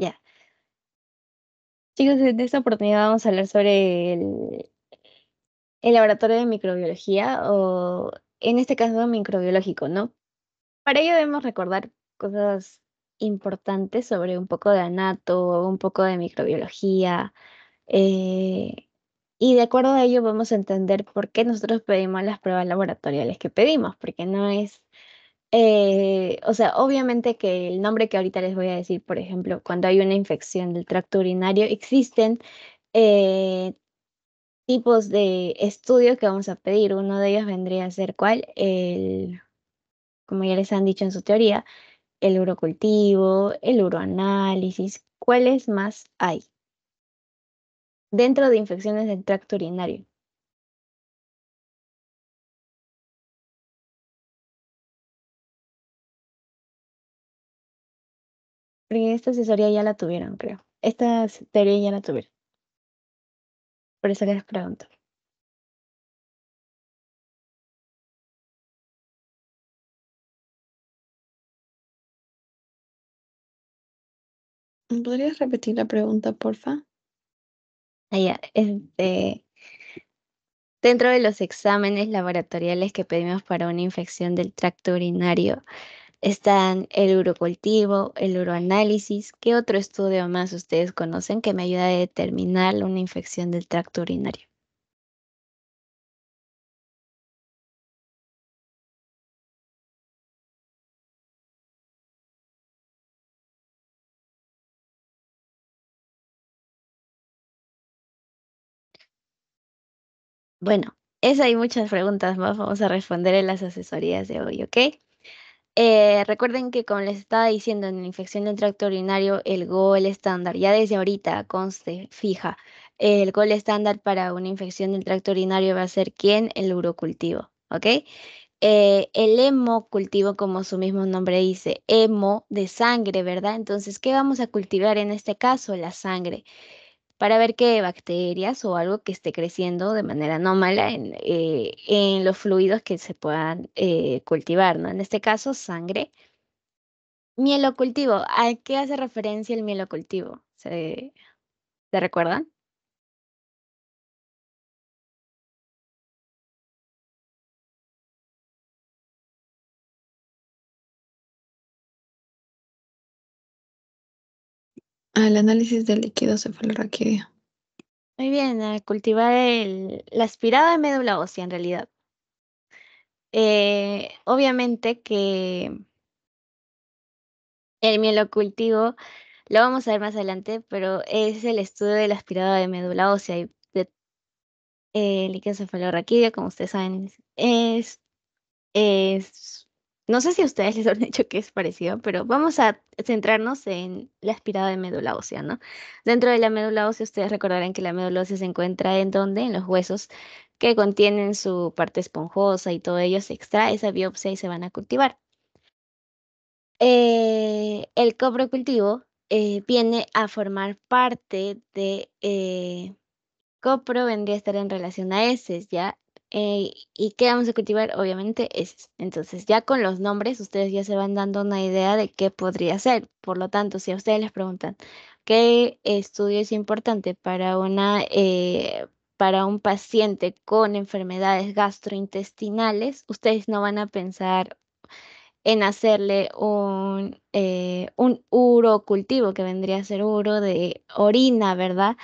Ya. Chicos, en esta oportunidad vamos a hablar sobre el, laboratorio de microbiología o en este caso microbiológico, ¿no? Para ello debemos recordar cosas importantes sobre un poco de anato, un poco de microbiología, eh, y de acuerdo a ello vamos a entender por qué nosotros pedimos las pruebas laboratoriales que pedimos, porque no es eh, o sea, obviamente que el nombre que ahorita les voy a decir, por ejemplo, cuando hay una infección del tracto urinario, existen eh, tipos de estudios que vamos a pedir. Uno de ellos vendría a ser cuál, el, como ya les han dicho en su teoría, el urocultivo, el uroanálisis, ¿cuáles más hay? Dentro de infecciones del tracto urinario. porque esta asesoría ya la tuvieron, creo. Esta teoría ya la tuvieron. Por eso les pregunto. ¿Podrías repetir la pregunta, porfa? Allá, ah, este, dentro de los exámenes laboratoriales que pedimos para una infección del tracto urinario, están el urocultivo, el uroanálisis. ¿Qué otro estudio más ustedes conocen que me ayuda a determinar una infección del tracto urinario? Bueno, esa hay muchas preguntas más vamos a responder en las asesorías de hoy, ¿ok? Eh, recuerden que como les estaba diciendo en la infección del tracto urinario, el gol estándar, ya desde ahorita conste fija, el gol estándar para una infección del tracto urinario va a ser quién? El urocultivo, ¿ok? Eh, el hemocultivo, como su mismo nombre dice, hemo de sangre, ¿verdad? Entonces, ¿qué vamos a cultivar en este caso? La sangre para ver qué bacterias o algo que esté creciendo de manera anómala en, eh, en los fluidos que se puedan eh, cultivar, ¿no? En este caso, sangre. Mielocultivo. ¿A qué hace referencia el mielocultivo? ¿se recuerdan? al análisis del líquido cefalorraquídeo. Muy bien, a cultivar el, la aspirada de médula ósea en realidad. Eh, obviamente que el mielocultivo lo vamos a ver más adelante, pero es el estudio de la aspirada de médula ósea y de líquido cefalorraquídeo, como ustedes saben, es no sé si a ustedes les han dicho que es parecido, pero vamos a centrarnos en la espirada de médula ósea, ¿no? Dentro de la médula ósea, ustedes recordarán que la médula ósea se encuentra en donde? En los huesos que contienen su parte esponjosa y todo ello se extrae esa biopsia y se van a cultivar. Eh, el coprocultivo cultivo eh, viene a formar parte de... Eh, copro vendría a estar en relación a heces, ¿ya? Eh, ¿Y qué vamos a cultivar? Obviamente es. Entonces, ya con los nombres, ustedes ya se van dando una idea de qué podría ser. Por lo tanto, si a ustedes les preguntan qué estudio es importante para una eh, para un paciente con enfermedades gastrointestinales, ustedes no van a pensar en hacerle un, eh, un urocultivo, que vendría a ser uro de orina, ¿verdad?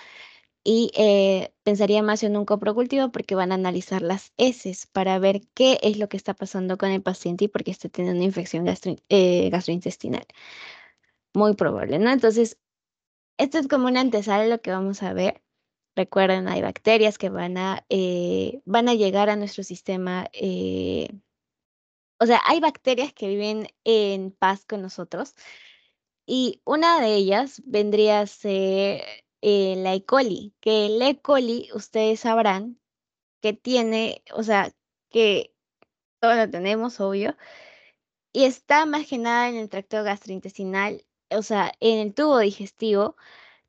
y eh, pensaría más en un coprocultivo porque van a analizar las heces para ver qué es lo que está pasando con el paciente y por qué está teniendo una infección eh, gastrointestinal. Muy probable, ¿no? Entonces, esto es como un antesala de lo que vamos a ver. Recuerden, hay bacterias que van a, eh, van a llegar a nuestro sistema. o sea, hay bacterias que viven en paz con nosotros y una de ellas vendría a ser eh, la E. coli, que la E. coli ustedes sabrán que tiene, o sea, que todos la tenemos, obvio, y está más que en el tracto gastrointestinal, o sea, en el tubo digestivo.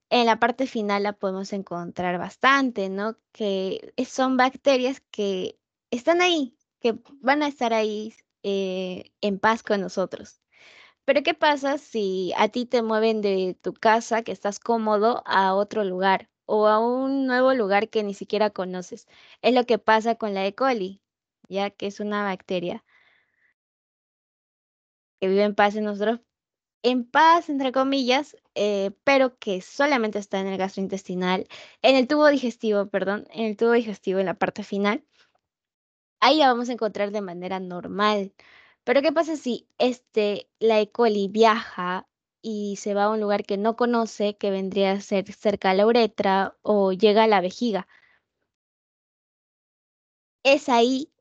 En la parte final la podemos encontrar bastante, ¿no? Que son bacterias que están ahí, que van a estar ahí eh, en paz con nosotros. Pero ¿qué pasa si a ti te mueven de tu casa, que estás cómodo, a otro lugar o a un nuevo lugar que ni siquiera conoces? Es lo que pasa con la E. coli, ya que es una bacteria que vive en paz en nosotros, en paz, entre comillas, eh, pero que solamente está en el gastrointestinal, en el tubo digestivo, perdón, en el tubo digestivo en la parte final. Ahí la vamos a encontrar de manera normal. Pero ¿qué pasa si este, la E. coli viaja y se va a un lugar que no conoce, que vendría a ser cerca a la uretra o llega a la vejiga? Es ahí,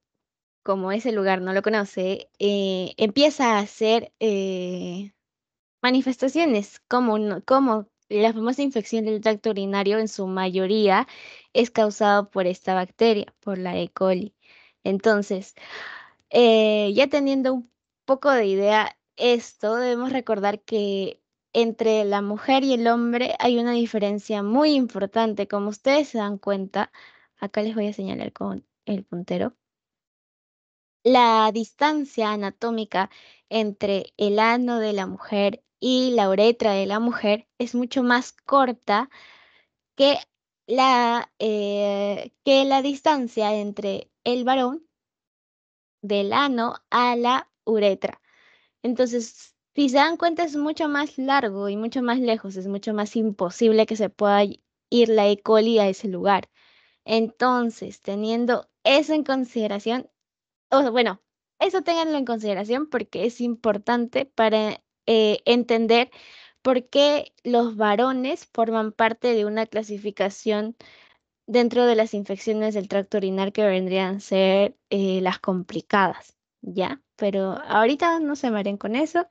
como ese lugar no lo conoce, eh, empieza a hacer eh, manifestaciones como, como la famosa infección del tracto urinario en su mayoría es causada por esta bacteria, por la E. coli. Entonces, eh, ya teniendo un poco de idea esto, debemos recordar que entre la mujer y el hombre hay una diferencia muy importante. Como ustedes se dan cuenta, acá les voy a señalar con el puntero. La distancia anatómica entre el ano de la mujer y la uretra de la mujer es mucho más corta que la, eh, que la distancia entre el varón del ano a la uretra. Entonces, si se dan cuenta, es mucho más largo y mucho más lejos, es mucho más imposible que se pueda ir la E. coli a ese lugar. Entonces, teniendo eso en consideración, o bueno, eso tenganlo en consideración porque es importante para eh, entender por qué los varones forman parte de una clasificación dentro de las infecciones del tracto urinario que vendrían a ser eh, las complicadas, ¿ya? Pero ahorita no se maren con eso.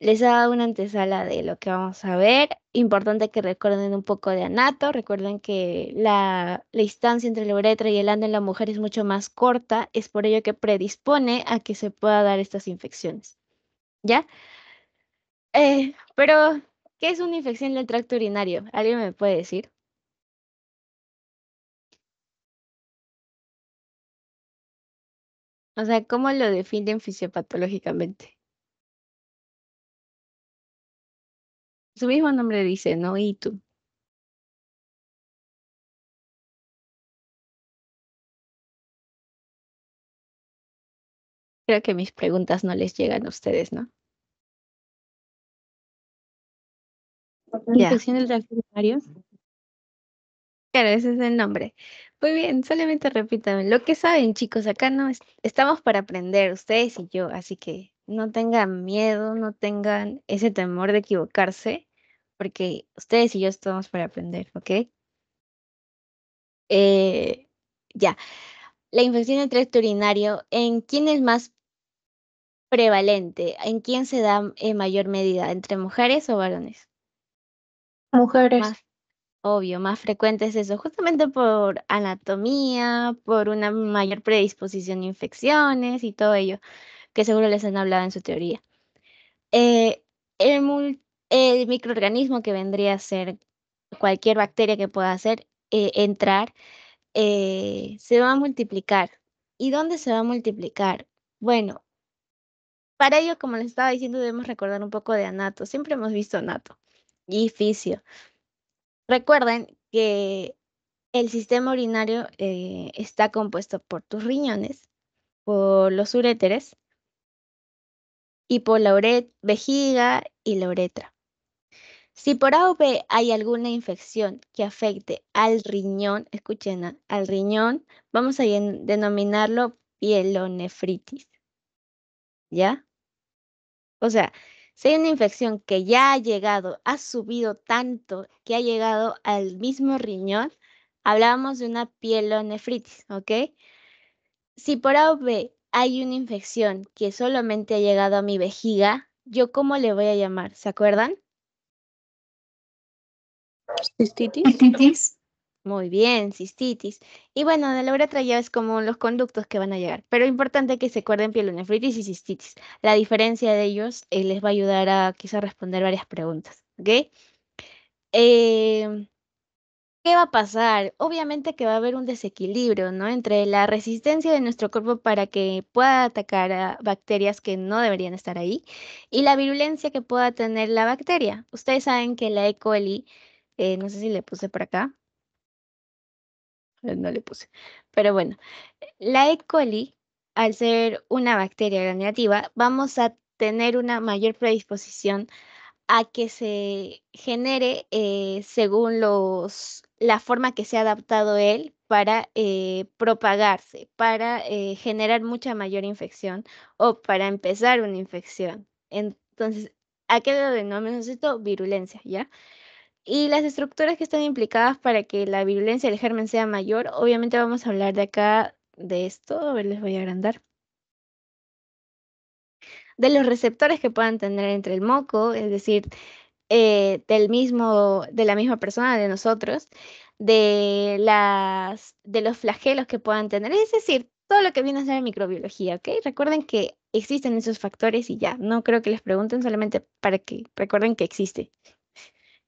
Les ha dado una antesala de lo que vamos a ver. Importante que recuerden un poco de anato. Recuerden que la, distancia entre la uretra y el ano en la mujer es mucho más corta. Es por ello que predispone a que se pueda dar estas infecciones. ¿Ya? Eh, pero, ¿qué es una infección del tracto urinario? ¿Alguien me puede decir? O sea, ¿cómo lo definen fisiopatológicamente? Su mismo nombre dice, ¿no? ¿Y tú? Creo que mis preguntas no les llegan a ustedes, ¿no? ¿La ¿Infección del tracto urinario? Claro, ese es el nombre. Muy bien, solamente repítame, lo que saben, chicos. Acá no es, estamos para aprender, ustedes y yo, así que no tengan miedo, no tengan ese temor de equivocarse, porque ustedes y yo estamos para aprender, ¿ok? Eh, ya. La infección de tracto urinario, ¿en quién es más prevalente? ¿En quién se da en mayor medida? ¿Entre mujeres o varones? Mujeres. Obvio, más frecuente es eso, justamente por anatomía, por una mayor predisposición a infecciones y todo ello, que seguro les han hablado en su teoría. Eh, el, microorganismo que vendría a ser cualquier bacteria que pueda hacer eh, entrar, eh, se va a multiplicar. ¿Y dónde se va a multiplicar? Bueno, para ello, como les estaba diciendo, debemos recordar un poco de anato. Siempre hemos visto anato y Recuerden que el sistema urinario eh, está compuesto por tus riñones, por los uréteres y por la vejiga y la uretra. Si por A o B hay alguna infección que afecte al riñón, escuchen, ¿ah? al riñón, vamos a denominarlo pielonefritis. ¿Ya? O sea, si hay una infección que ya ha llegado, ha subido tanto que ha llegado al mismo riñón, hablábamos de una pielonefritis, ¿ok? Si por A hay una infección que solamente ha llegado a mi vejiga, ¿yo cómo le voy a llamar? ¿Se acuerdan? Cistitis. Muy bien, cistitis. Y bueno, de la uretra ya es como los conductos que van a llegar. Pero importante que se acuerden pielonefritis y cistitis. La diferencia de ellos eh, les va a ayudar a quizá responder varias preguntas. Em, ¿Qué va a pasar? Obviamente que va a haber un desequilibrio, ¿no? Entre la resistencia de nuestro cuerpo para que pueda atacar a bacterias que no deberían estar ahí y la virulencia que pueda tener la bacteria. Ustedes saben que la E. coli, eh, no sé si le puse por acá, eh, no le puse. Pero bueno, la E. coli, al ser una bacteria negativa, vamos a tener una mayor predisposición a que se genere eh, según los, la forma que se ha adaptado él para eh, propagarse, para generar mucha mayor infección o para empezar una infección. Entonces, ¿a qué no me necesito Virulencia, ¿ya? Y las estructuras que están implicadas para que la virulencia del germen sea mayor, obviamente vamos a hablar de acá de esto, a ver, les voy a agrandar. De los receptores que puedan tener entre el moco, es decir, eh, del mismo, de la misma persona, de nosotros, de, las, de los flagelos que puedan tener, es decir, todo lo que viene a ser microbiología, ¿ok? Recuerden que existen esos factores y ya, no creo que les pregunten, solamente para que recuerden que existe.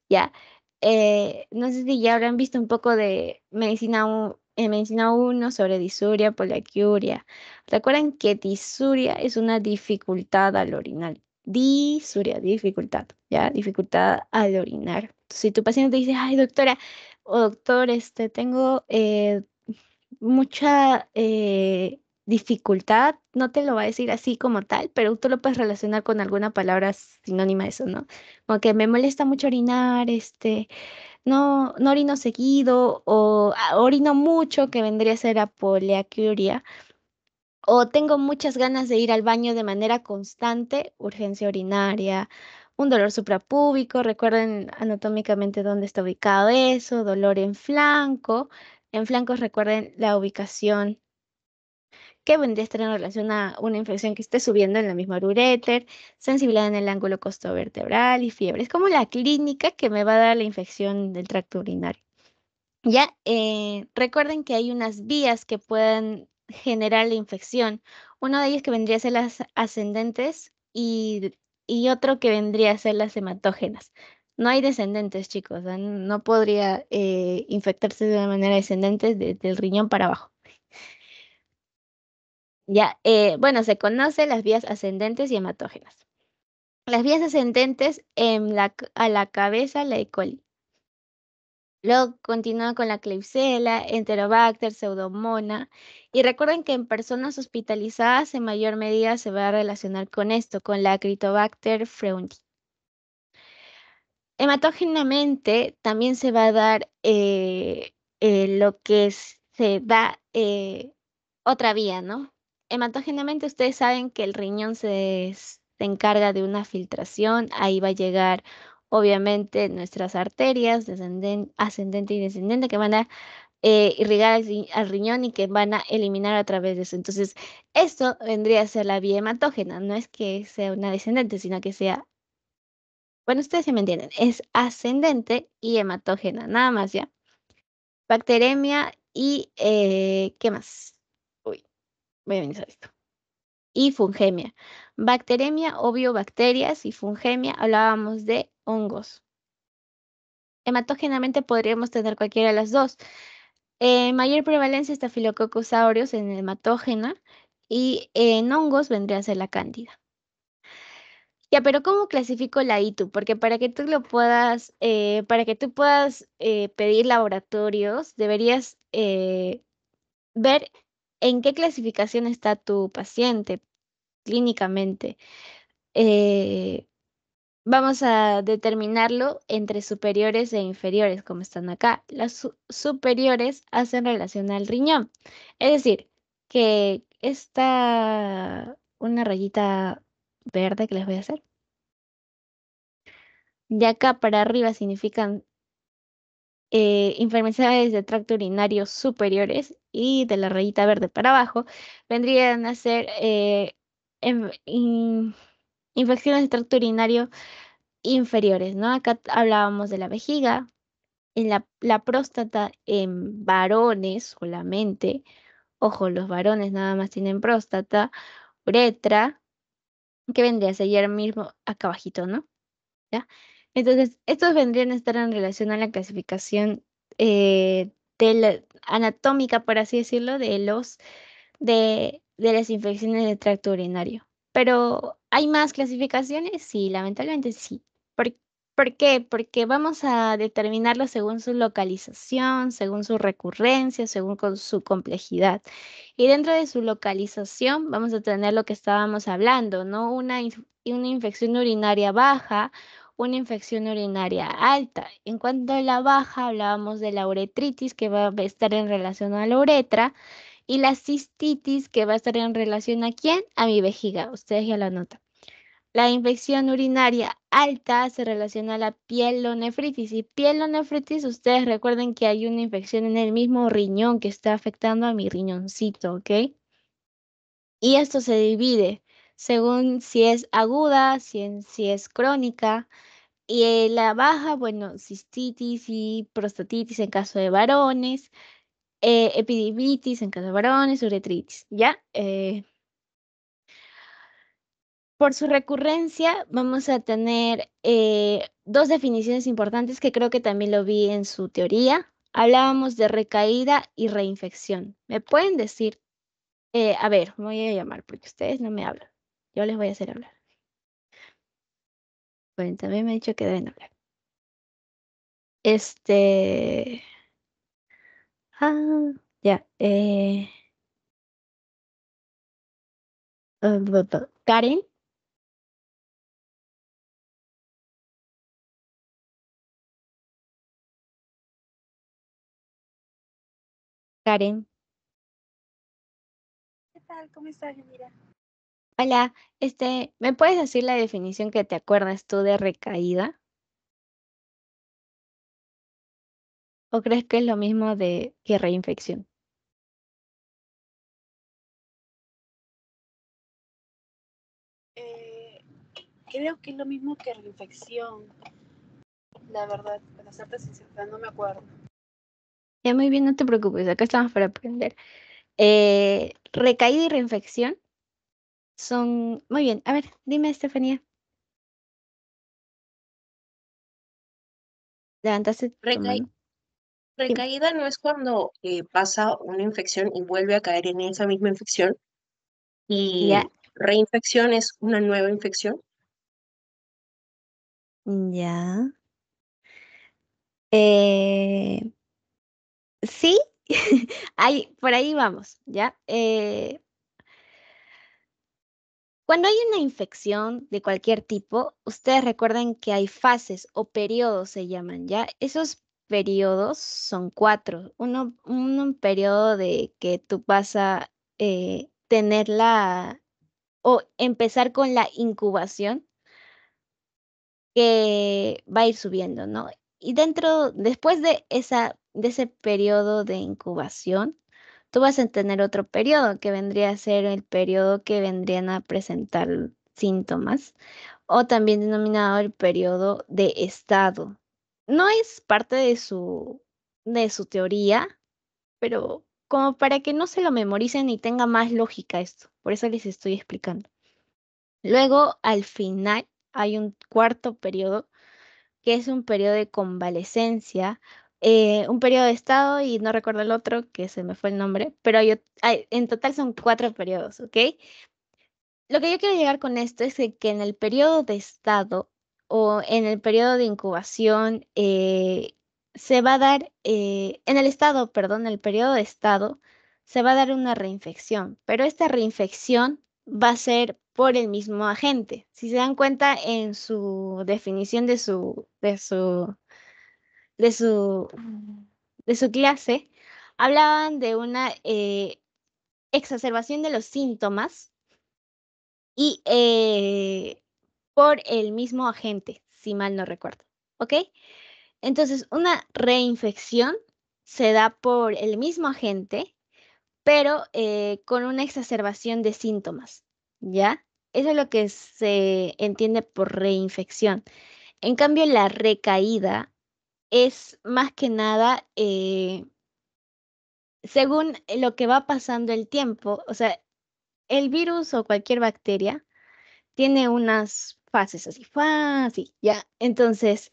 ¿ya? Eh, no sé si ya habrán visto un poco de medicina, eh, medicina 1 sobre disuria, poliacuria. Recuerden que disuria es una dificultad al orinar. Disuria, dificultad, ¿ya? Dificultad al orinar. Si tu paciente dice, ay, doctora o oh, doctor, este, tengo eh, mucha dificultad, no te lo va a decir así como tal, pero tú lo puedes relacionar con alguna palabra sinónima de eso, ¿no? Como que me molesta mucho orinar, este, no, no orino seguido o ah, orino mucho, que vendría a ser apoleacuria, o tengo muchas ganas de ir al baño de manera constante, urgencia urinaria, un dolor suprapúbico, recuerden anatómicamente dónde está ubicado eso, dolor en flanco, en flancos recuerden la ubicación que vendría a estar en relación a una infección que esté subiendo en la misma ureter, sensibilidad en el ángulo costovertebral y fiebre. Es como la clínica que me va a dar la infección del tracto urinario. Ya eh, recuerden que hay unas vías que pueden generar la infección. Uno de ellos que vendría a ser las ascendentes y, otro que vendría a ser las hematógenas. No hay descendentes, chicos. ¿eh? No podría eh, infectarse de una manera descendente desde el riñón para abajo. Ya, eh, bueno, se conocen las vías ascendentes y hematógenas. Las vías ascendentes en a la cabeza, la E. coli. Luego continúa con la Klebsiella, Enterobacter, Pseudomona. Y recuerden que en personas hospitalizadas en mayor medida se va a relacionar con esto, con la Critobacter freundi. Hematógenamente también se va a dar eh, eh, lo que se da otra vía, ¿no? hematógenamente ustedes saben que el riñón se, encarga de una filtración, ahí va a llegar obviamente nuestras arterias ascendente y descendente que van a eh, irrigar al, riñón y que van a eliminar a través de eso. Entonces, esto vendría a ser la vía hematógena, no es que sea una descendente, sino que sea, bueno, ustedes se me entienden, es ascendente y hematógena, nada más ya. Bacteremia y, eh, ¿qué más? esto. Y fungemia. Bacteremia o biobacterias y fungemia hablábamos de hongos. Hematógenamente podríamos tener cualquiera de las dos. Eh, mayor prevalencia estafilococcus aureus en hematógena y en hongos vendría a ser la cándida. Ya, pero ¿cómo clasifico la ITU? Porque para que tú lo puedas, eh, para que tú puedas eh, pedir laboratorios, deberías ver en qué clasificación está tu paciente clínicamente. Eh, vamos a determinarlo entre superiores e inferiores, como están acá. Las superiores hacen relación al riñón. Es decir, que esta, una rayita verde que les voy a hacer. De acá para arriba significan eh, enfermedades de tracto urinario superiores y de la rayita verde para abajo vendrían a ser eh, infecciones de tracto urinario inferiores, ¿no? Acá hablábamos de la vejiga, en la, próstata en varones solamente, ojo, los varones nada más tienen próstata, uretra, que vendría a ser ayer mismo acá abajito, ¿no? ¿Ya? Entonces, estos vendrían a estar en relación a la clasificación eh, anatómica, por así decirlo, de, los, de, las infecciones de tracto urinario. Pero, ¿hay más clasificaciones? Sí, lamentablemente sí. ¿Por, qué? Porque vamos a determinarlo según su localización, según su recurrencia, según su complejidad. Y dentro de su localización vamos a tener lo que estábamos hablando, ¿no? Una, una infección urinaria baja una infección urinaria alta. En cuanto a la baja, hablábamos de la uretritis, que va a estar en relación a la uretra, y la cistitis, que va a estar en relación a quién? A mi vejiga. Ustedes ya la notan. La infección urinaria alta se relaciona a la pielonefritis. Y pielonefritis, ustedes recuerden que hay una infección en el mismo riñón que está afectando a mi riñoncito, ¿ok? Y esto se divide según si es aguda, si, es crónica. Y eh, la baja, bueno, cistitis y prostatitis en caso de varones, eh, en caso de varones, uretritis, ¿ya? Eh, por su recurrencia vamos a tener eh, dos definiciones importantes que creo que también lo vi en su teoría. Hablábamos de recaída y reinfección. ¿Me pueden decir? a ver, voy a llamar porque ustedes no me hablan. Yo les voy a hacer hablar. Bueno, también me ha dicho que deben hablar. Este. Ah, ya. Eh... Karen. Karen. ¿Qué tal? ¿Cómo estás, mira. Hola, este, ¿me puedes decir la definición que te acuerdas tú de recaída? ¿O crees que es lo mismo de que reinfección? Eh, creo que es lo mismo que reinfección. La verdad, para la sincera, no me acuerdo. Ya muy bien, no te preocupes, acá estamos para aprender. Eh, recaída y reinfección son... Muy bien, a ver, dime, Estefanía. Levantaste. recaída no es cuando eh, pasa una infección y vuelve a caer en esa misma infección. Y reinfección es una nueva infección. Ya. Eh, sí, ahí, por ahí vamos, ¿ya? Eh, cuando hay una infección de cualquier tipo, ustedes recuerden que hay fases o periodos, se llaman, ¿ya? Esos periodos son cuatro. Uno, un periodo de que tú vas a eh, tener la o empezar con la incubación que va a ir subiendo, ¿no? Y dentro, después de, esa, de ese periodo de incubación, tú vas a tener otro periodo que vendría a ser el periodo que vendrían a presentar síntomas o también denominado el periodo de estado. No es parte de su, de su teoría, pero como para que no se lo memoricen y tenga más lógica esto. Por eso les estoy explicando. Luego, al final, hay un cuarto periodo, que es un periodo de convalecencia eh, un periodo de Estado y no recuerdo el otro, que se me fue el nombre, pero en total son cuatro periodos, ¿ok? Lo que yo quiero llegar con esto es que, en el periodo de Estado o en el periodo de incubación eh, se va a dar, eh, en el Estado, perdón, en el periodo de Estado, se va a dar una reinfección, pero esta reinfección va a ser por el mismo agente. Si se dan cuenta en su definición de su, de su de su, de su clase, hablaban de una eh, exacerbación de los síntomas y eh, por el mismo agente, si mal no recuerdo. ¿Ok? Entonces, una reinfección se da por el mismo agente, pero eh, con una exacerbación de síntomas, ¿ya? Eso es lo que se entiende por reinfección. En cambio, la recaída es más que nada eh, según lo que va pasando el tiempo. O sea, el virus o cualquier bacteria tiene unas fases así, fácil, ya. Entonces,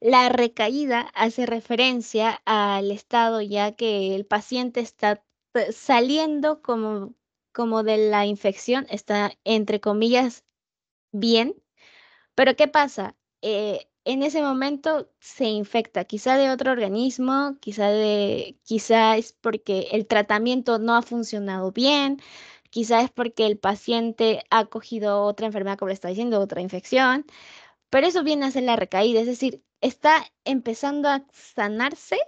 la recaída hace referencia al estado ya que el paciente está eh, saliendo como, como de la infección, está entre comillas bien. Pero ¿qué pasa? Eh, en ese momento se infecta, quizá de otro organismo, quizá, de, es porque el tratamiento no ha funcionado bien, quizá es porque el paciente ha cogido otra enfermedad, como le está diciendo, otra infección, pero eso viene a ser la recaída, es decir, está empezando a sanarse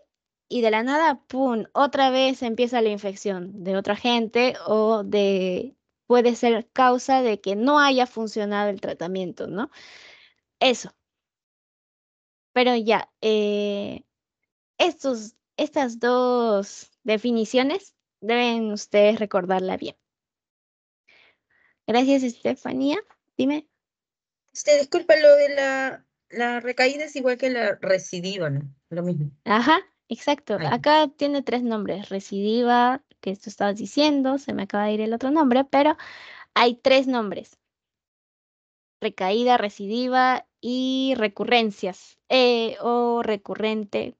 y de la nada, ¡pum!, otra vez empieza la infección de otra gente o de, puede ser causa de que no haya funcionado el tratamiento, ¿no? Eso. Pero ya, eh, estos, estas dos definiciones deben ustedes recordarla bien. Gracias, Estefanía. Dime. Usted disculpa lo de la, la recaída es igual que la residiva, ¿no? Lo mismo. Ajá, exacto. Acá tiene tres nombres. Residiva, que esto estabas diciendo, se me acaba de ir el otro nombre, pero hay tres nombres. Recaída, residiva y recurrencias eh, o recurrente,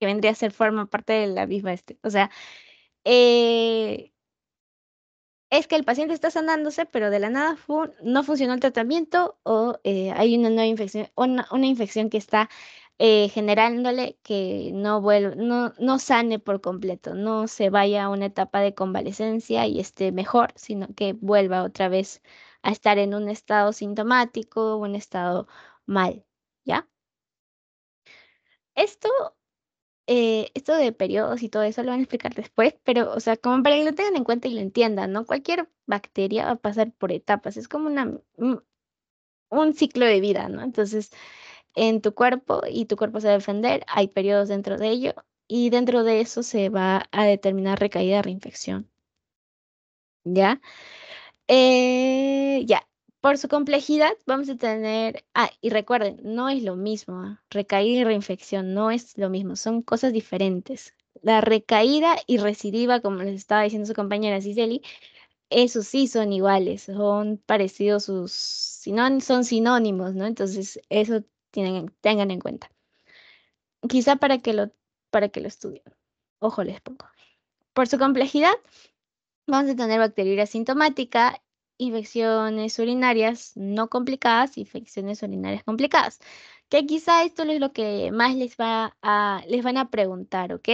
que vendría a ser forma parte de la misma este. O sea, eh, es que el paciente está sanándose, pero de la nada no funcionó el tratamiento o eh, hay una nueva infección, una, infección que está generándole que no, no, no sane por completo, no se vaya a una etapa de convalecencia y esté mejor, sino que vuelva otra vez a estar en un estado sintomático, un estado mal, ¿ya? Esto, eh, esto de periodos y todo eso lo van a explicar después, pero, o sea, como para que lo tengan en cuenta y lo entiendan, ¿no? Cualquier bacteria va a pasar por etapas, es como una, un ciclo de vida, ¿no? Entonces, en tu cuerpo y tu cuerpo se va a defender, hay periodos dentro de ello y dentro de eso se va a determinar recaída, reinfección. ¿Ya? Eh, ya, por su complejidad vamos a tener, ah, y recuerden, no es lo mismo, ¿eh? recaída y reinfección no es lo mismo, son cosas diferentes. La recaída y recidiva, como les estaba diciendo su compañera Ciceli, esos sí son iguales, son parecidos sus son sinónimos, ¿no? Entonces, eso tienen, tengan en cuenta. Quizá para que lo, para que lo estudien. Ojo les pongo. Por su complejidad, vamos a tener bacteria sintomática infecciones urinarias no complicadas, infecciones urinarias complicadas. Que quizá esto es lo que más les, va a, les van a preguntar, ¿ok?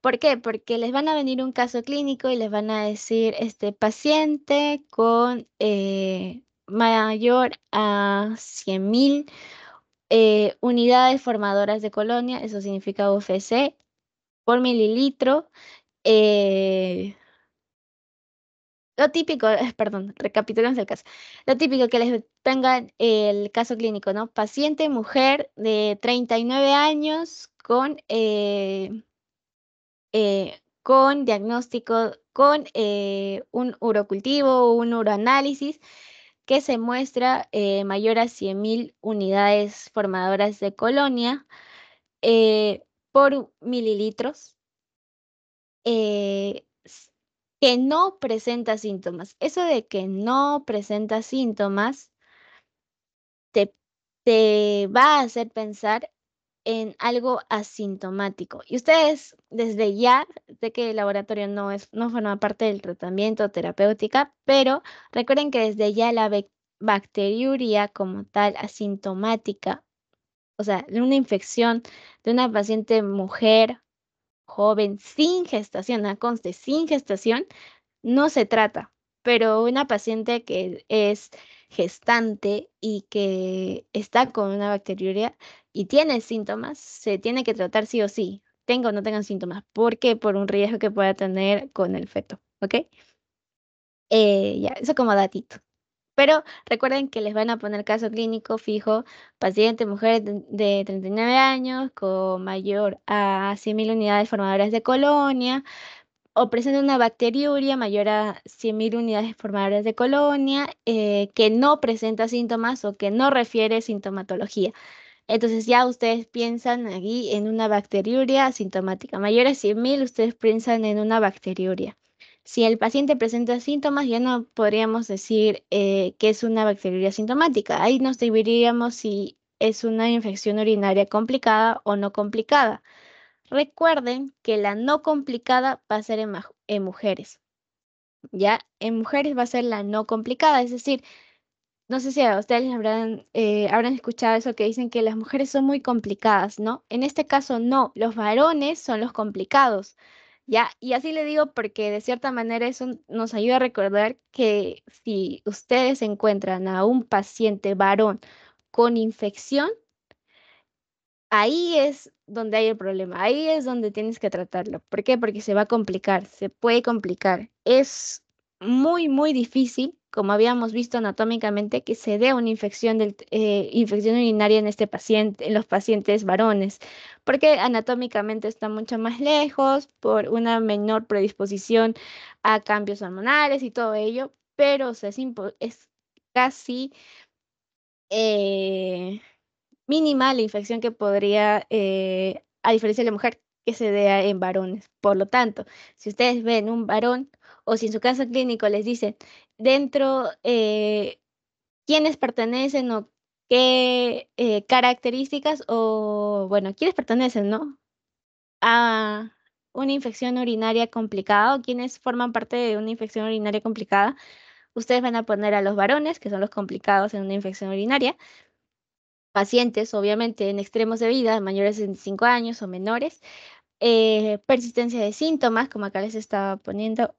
¿Por qué? Porque les van a venir un caso clínico y les van a decir, este paciente con eh, mayor a 100.000 eh, unidades formadoras de colonia, eso significa UFC, por mililitro, eh, lo típico, eh, perdón, recapitulamos el caso. Lo típico que les tengan el caso clínico, ¿no? Paciente, mujer de 39 años con, eh, eh, con diagnóstico, con un urocultivo un uroanálisis que se muestra mayor a 100.000 unidades formadoras de colonia por mililitros no presenta síntomas. Eso de que no presenta síntomas te, te va a hacer pensar en algo asintomático. Y ustedes, desde ya, sé que el laboratorio no, es, no forma parte del tratamiento terapéutica, pero recuerden que desde ya la bacteriuria como tal asintomática, o sea, una infección de una paciente mujer joven sin gestación, a conste, sin gestación, no se trata, pero una paciente que es gestante y que está con una bacteriuria y tiene síntomas, se tiene que tratar sí o sí, tenga o no tenga síntomas, porque por un riesgo que pueda tener con el feto, ¿ok? Eh, ya, eso como datito. Pero recuerden que les van a poner caso clínico fijo, paciente, mujer de 39 años, con mayor a 100.000 unidades formadoras de colonia, o presenta una bacteriuria mayor a 100.000 unidades formadoras de colonia, eh, que no presenta síntomas o que no refiere sintomatología. Entonces ya ustedes piensan aquí en una bacteriuria sintomática. Mayor a 100.000, ustedes piensan en una bacteriuria. Si el paciente presenta síntomas, ya no podríamos decir eh, que es una bacteriuria sintomática. Ahí nos dividiríamos si es una infección urinaria complicada o no complicada. Recuerden que la no complicada va a ser en, mujeres. Ya, en mujeres va a ser la no complicada, es decir, no sé si a ustedes habrán, eh, habrán escuchado eso que dicen que las mujeres son muy complicadas, ¿no? En este caso no, los varones son los complicados. Ya, y así le digo porque de cierta manera eso nos ayuda a recordar que si ustedes encuentran a un paciente varón con infección, ahí es donde hay el problema, ahí es donde tienes que tratarlo. ¿Por qué? Porque se va a complicar, se puede complicar. Es muy, muy difícil como habíamos visto anatómicamente, que se dé una infección, eh, infección urinaria en, este paciente, en los pacientes varones, porque anatómicamente está mucho más lejos, por una menor predisposición a cambios hormonales y todo ello, pero es, casi eh, mínima la infección que podría, eh, a diferencia de la mujer, que se dé en varones. Por lo tanto, si ustedes ven un varón o si en su caso clínico les dicen, dentro eh, quiénes pertenecen o qué eh, características o, bueno, quiénes pertenecen, ¿no? A una infección urinaria complicada o quiénes forman parte de una infección urinaria complicada. Ustedes van a poner a los varones, que son los complicados en una infección urinaria, pacientes, obviamente, en extremos de vida, mayores de 65 años o menores, eh, persistencia de síntomas, como acá les estaba poniendo,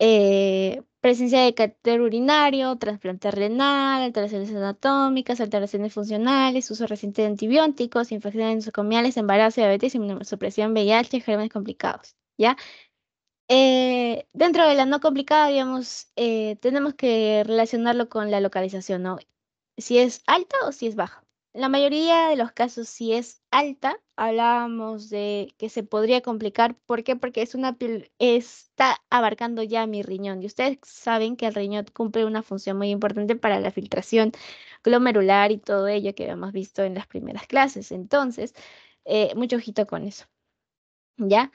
eh, presencia de catéter urinario, trasplante renal, alteraciones anatómicas, alteraciones funcionales, uso reciente de antibióticos, infecciones nosocomiales, embarazo, diabetes, inmunosupresión, VIH, gérmenes complicados, ¿ya? Eh, dentro de la no complicada, digamos, eh, tenemos que relacionarlo con la localización, ¿no? Si es alta o si es baja la mayoría de los casos, si es alta, hablábamos de que se podría complicar. ¿Por qué? Porque es una está abarcando ya mi riñón. Y ustedes saben que el riñón cumple una función muy importante para la filtración glomerular y todo ello que habíamos visto en las primeras clases. Entonces, eh, mucho ojito con eso. ¿Ya?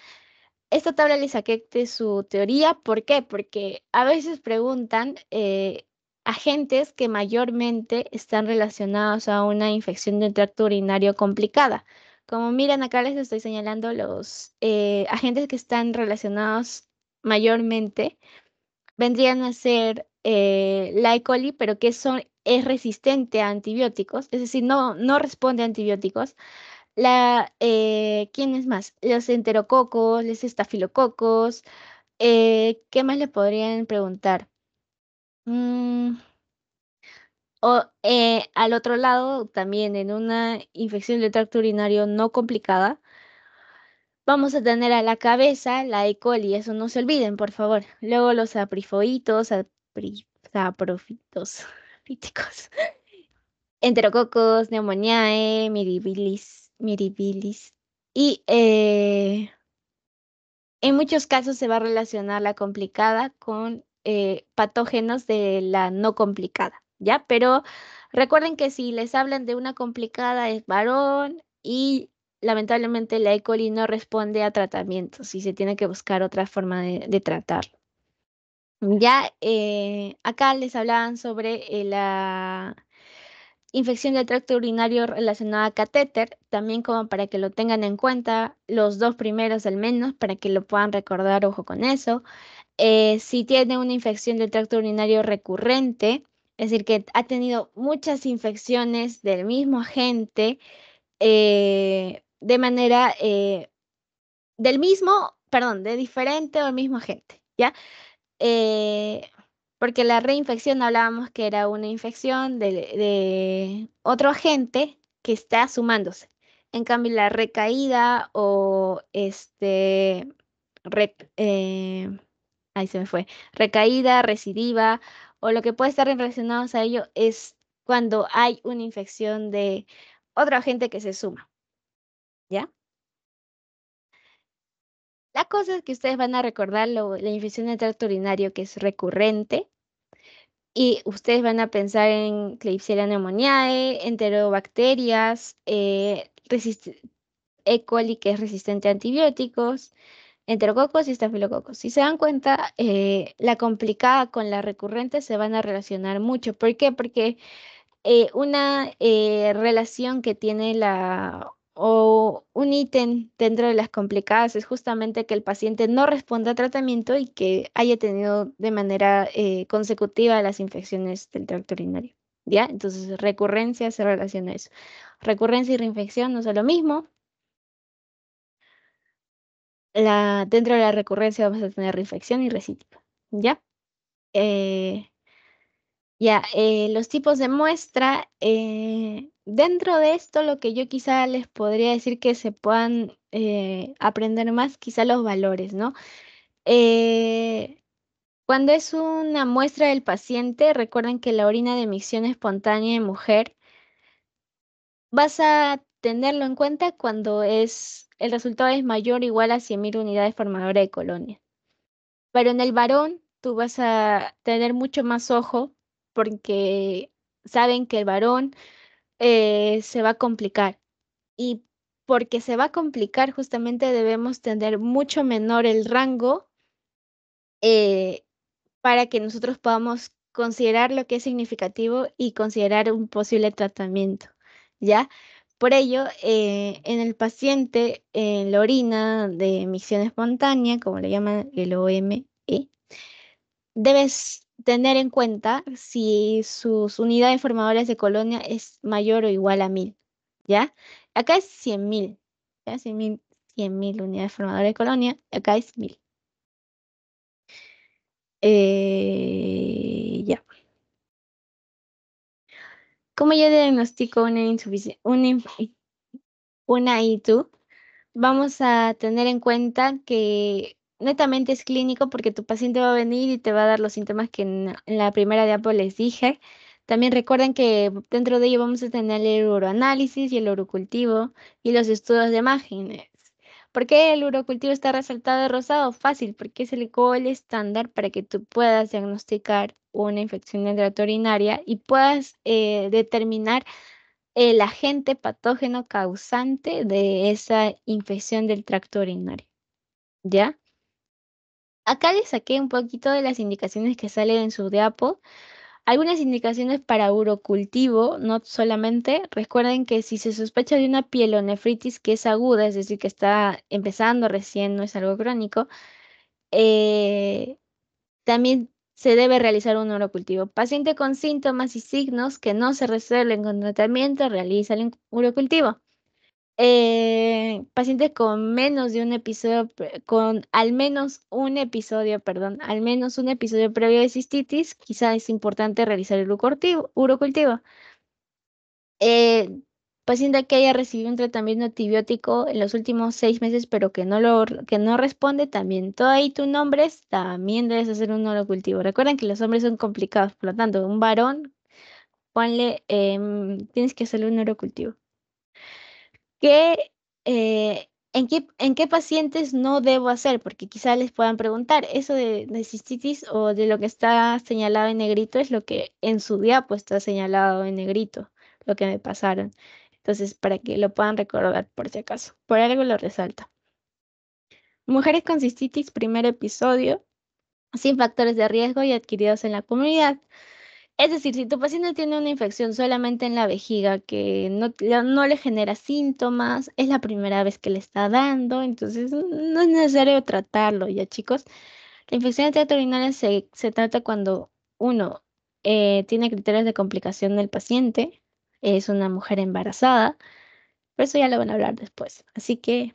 Esta tabla les saqué su teoría. ¿Por qué? Porque a veces preguntan eh, agentes que mayormente están relacionados a una infección del tracto urinario complicada. Como miran acá les estoy señalando los eh, agentes que están relacionados mayormente. Vendrían a ser eh, la E. coli, pero que son, es resistente a antibióticos, es decir, no, no responde a antibióticos. La, eh, ¿Quién es más? Los enterococos, los estafilococos. ¿Qué más le podrían preguntar? Mm, o, eh, al otro lado, también en una infección del tracto urinario no complicada, vamos a tener a la cabeza la E. coli, eso no se olviden, por favor. Luego los aprifoitos, apri, aprofitos, enterococos, neumoniae, miribilis, miribilis. Y eh, en muchos casos se va a relacionar la complicada con eh, patógenos de la no complicada, ¿ya? Pero recuerden que si les hablan de una complicada es varón y lamentablemente la E. coli no responde a tratamientos y se tiene que buscar otra forma de, tratar tratarlo. Ya eh, acá les hablaban sobre eh, la infección del tracto urinario relacionada a catéter, también como para que lo tengan en cuenta, los dos primeros al menos, para que lo puedan recordar, ojo con eso. Eh, si tiene una infección del tracto urinario recurrente, es decir, que ha tenido muchas infecciones del mismo agente eh, de manera eh, del mismo, perdón, de diferente o el mismo agente, ¿ya? porque la reinfección hablábamos que era una infección de, otro agente que está sumándose. En cambio, la recaída o este ahí se me fue, recaída, recidiva o lo que puede estar relacionado a ello es cuando hay una infección de otro agente que se suma. ¿Ya? La cosa es que ustedes van a recordar la infección de tracto urinario que es recurrente y ustedes van a pensar en Klebsiella pneumoniae, enterobacterias, eh, E. coli que es resistente a antibióticos, enterococos y estafilococos. Si se dan cuenta, eh, la complicada con la recurrente se van a relacionar mucho. ¿Por qué? Porque eh, una eh, relación que tiene la o un ítem dentro de las complicadas es justamente que el paciente no responda a tratamiento y que haya tenido de manera consecutiva las infecciones del tracto urinario. ¿Ya? Entonces, recurrencia se relaciona a eso. Recurrencia y reinfección no son lo mismo, dentro de la recurrencia vamos a tener reinfección y recidiva, ¿ya? Eh, ya, eh, los tipos de muestra, eh, dentro de esto lo que yo quizá les podría decir que se puedan aprender más, quizá los valores, ¿no? cuando es una muestra del paciente, recuerden que la orina de emisión espontánea de mujer vas a tenerlo en cuenta cuando es el resultado es mayor o igual a 100.000 unidades formadoras de colonia. Pero en el varón tú vas a tener mucho más ojo porque saben que el varón eh, se va a complicar. Y porque se va a complicar, justamente debemos tener mucho menor el rango eh, para que nosotros podamos considerar lo que es significativo y considerar un posible tratamiento, ¿ya? Por ello, eh, en el paciente, en la orina de emisión espontánea, como le llaman el OME, debes tener en cuenta si sus unidades formadoras de colonia es mayor o igual a 1000, ¿ya? Acá es 100.000, ¿ya? 100.000 unidades formadoras de colonia, acá es 1000. Eh, Como yo diagnostico una, una, una ITU, vamos a tener en cuenta que netamente es clínico porque tu paciente va a venir y te va a dar los síntomas que en la primera diapo les dije. También recuerden que dentro de ello vamos a tener el uroanálisis y el urocultivo y los estudios de imagen. ¿Por qué el urocultivo está resaltado de rosado? Fácil, porque es el gol estándar para que tú puedas diagnosticar una infección del tracto urinario y puedas eh, determinar el agente patógeno causante de esa infección del tracto urinario. ¿Ya? Acá les saqué un poquito de las indicaciones que salen en su diapo algunas indicaciones para urocultivo, no solamente, recuerden que si se sospecha de una pielonefritis que es aguda, es decir, que está empezando recién, no es algo crónico, eh, también se debe realizar un urocultivo. Paciente con síntomas y signos que no se resuelven con tratamiento, realiza el urocultivo. Eh, pacientes con menos de un episodio, con al menos un episodio, perdón, al menos un episodio previo de cistitis, quizás es importante realizar el urocultivo. Eh, paciente que haya recibido un tratamiento antibiótico en los últimos seis meses, pero que no, lo, que no responde, también todo ahí tu nombres, también debes hacer un urocultivo. Recuerden que los hombres son complicados, por lo tanto, un varón, ponle, em, tienes que hacerle un urocultivo. Eh, en, qué, en qué pacientes no debo hacer? Porque quizá les puedan preguntar, eso de, de, cistitis o de lo que está señalado en negrito es lo que en su diapo está señalado en negrito, lo que me pasaron. Entonces, para que lo puedan recordar por si acaso, por algo lo resalta. Mujeres con cistitis, primer episodio, sin factores de riesgo y adquiridos en la comunidad. Es decir, si tu paciente tiene una infección solamente en la vejiga que no, le genera síntomas, es la primera vez que le está dando, entonces mm, no es necesario tratarlo, ya chicos. La infección de urinal se, trata cuando uno eh, tiene criterios de complicación del paciente, es una mujer embarazada, pero eso ya lo van a hablar después. Así que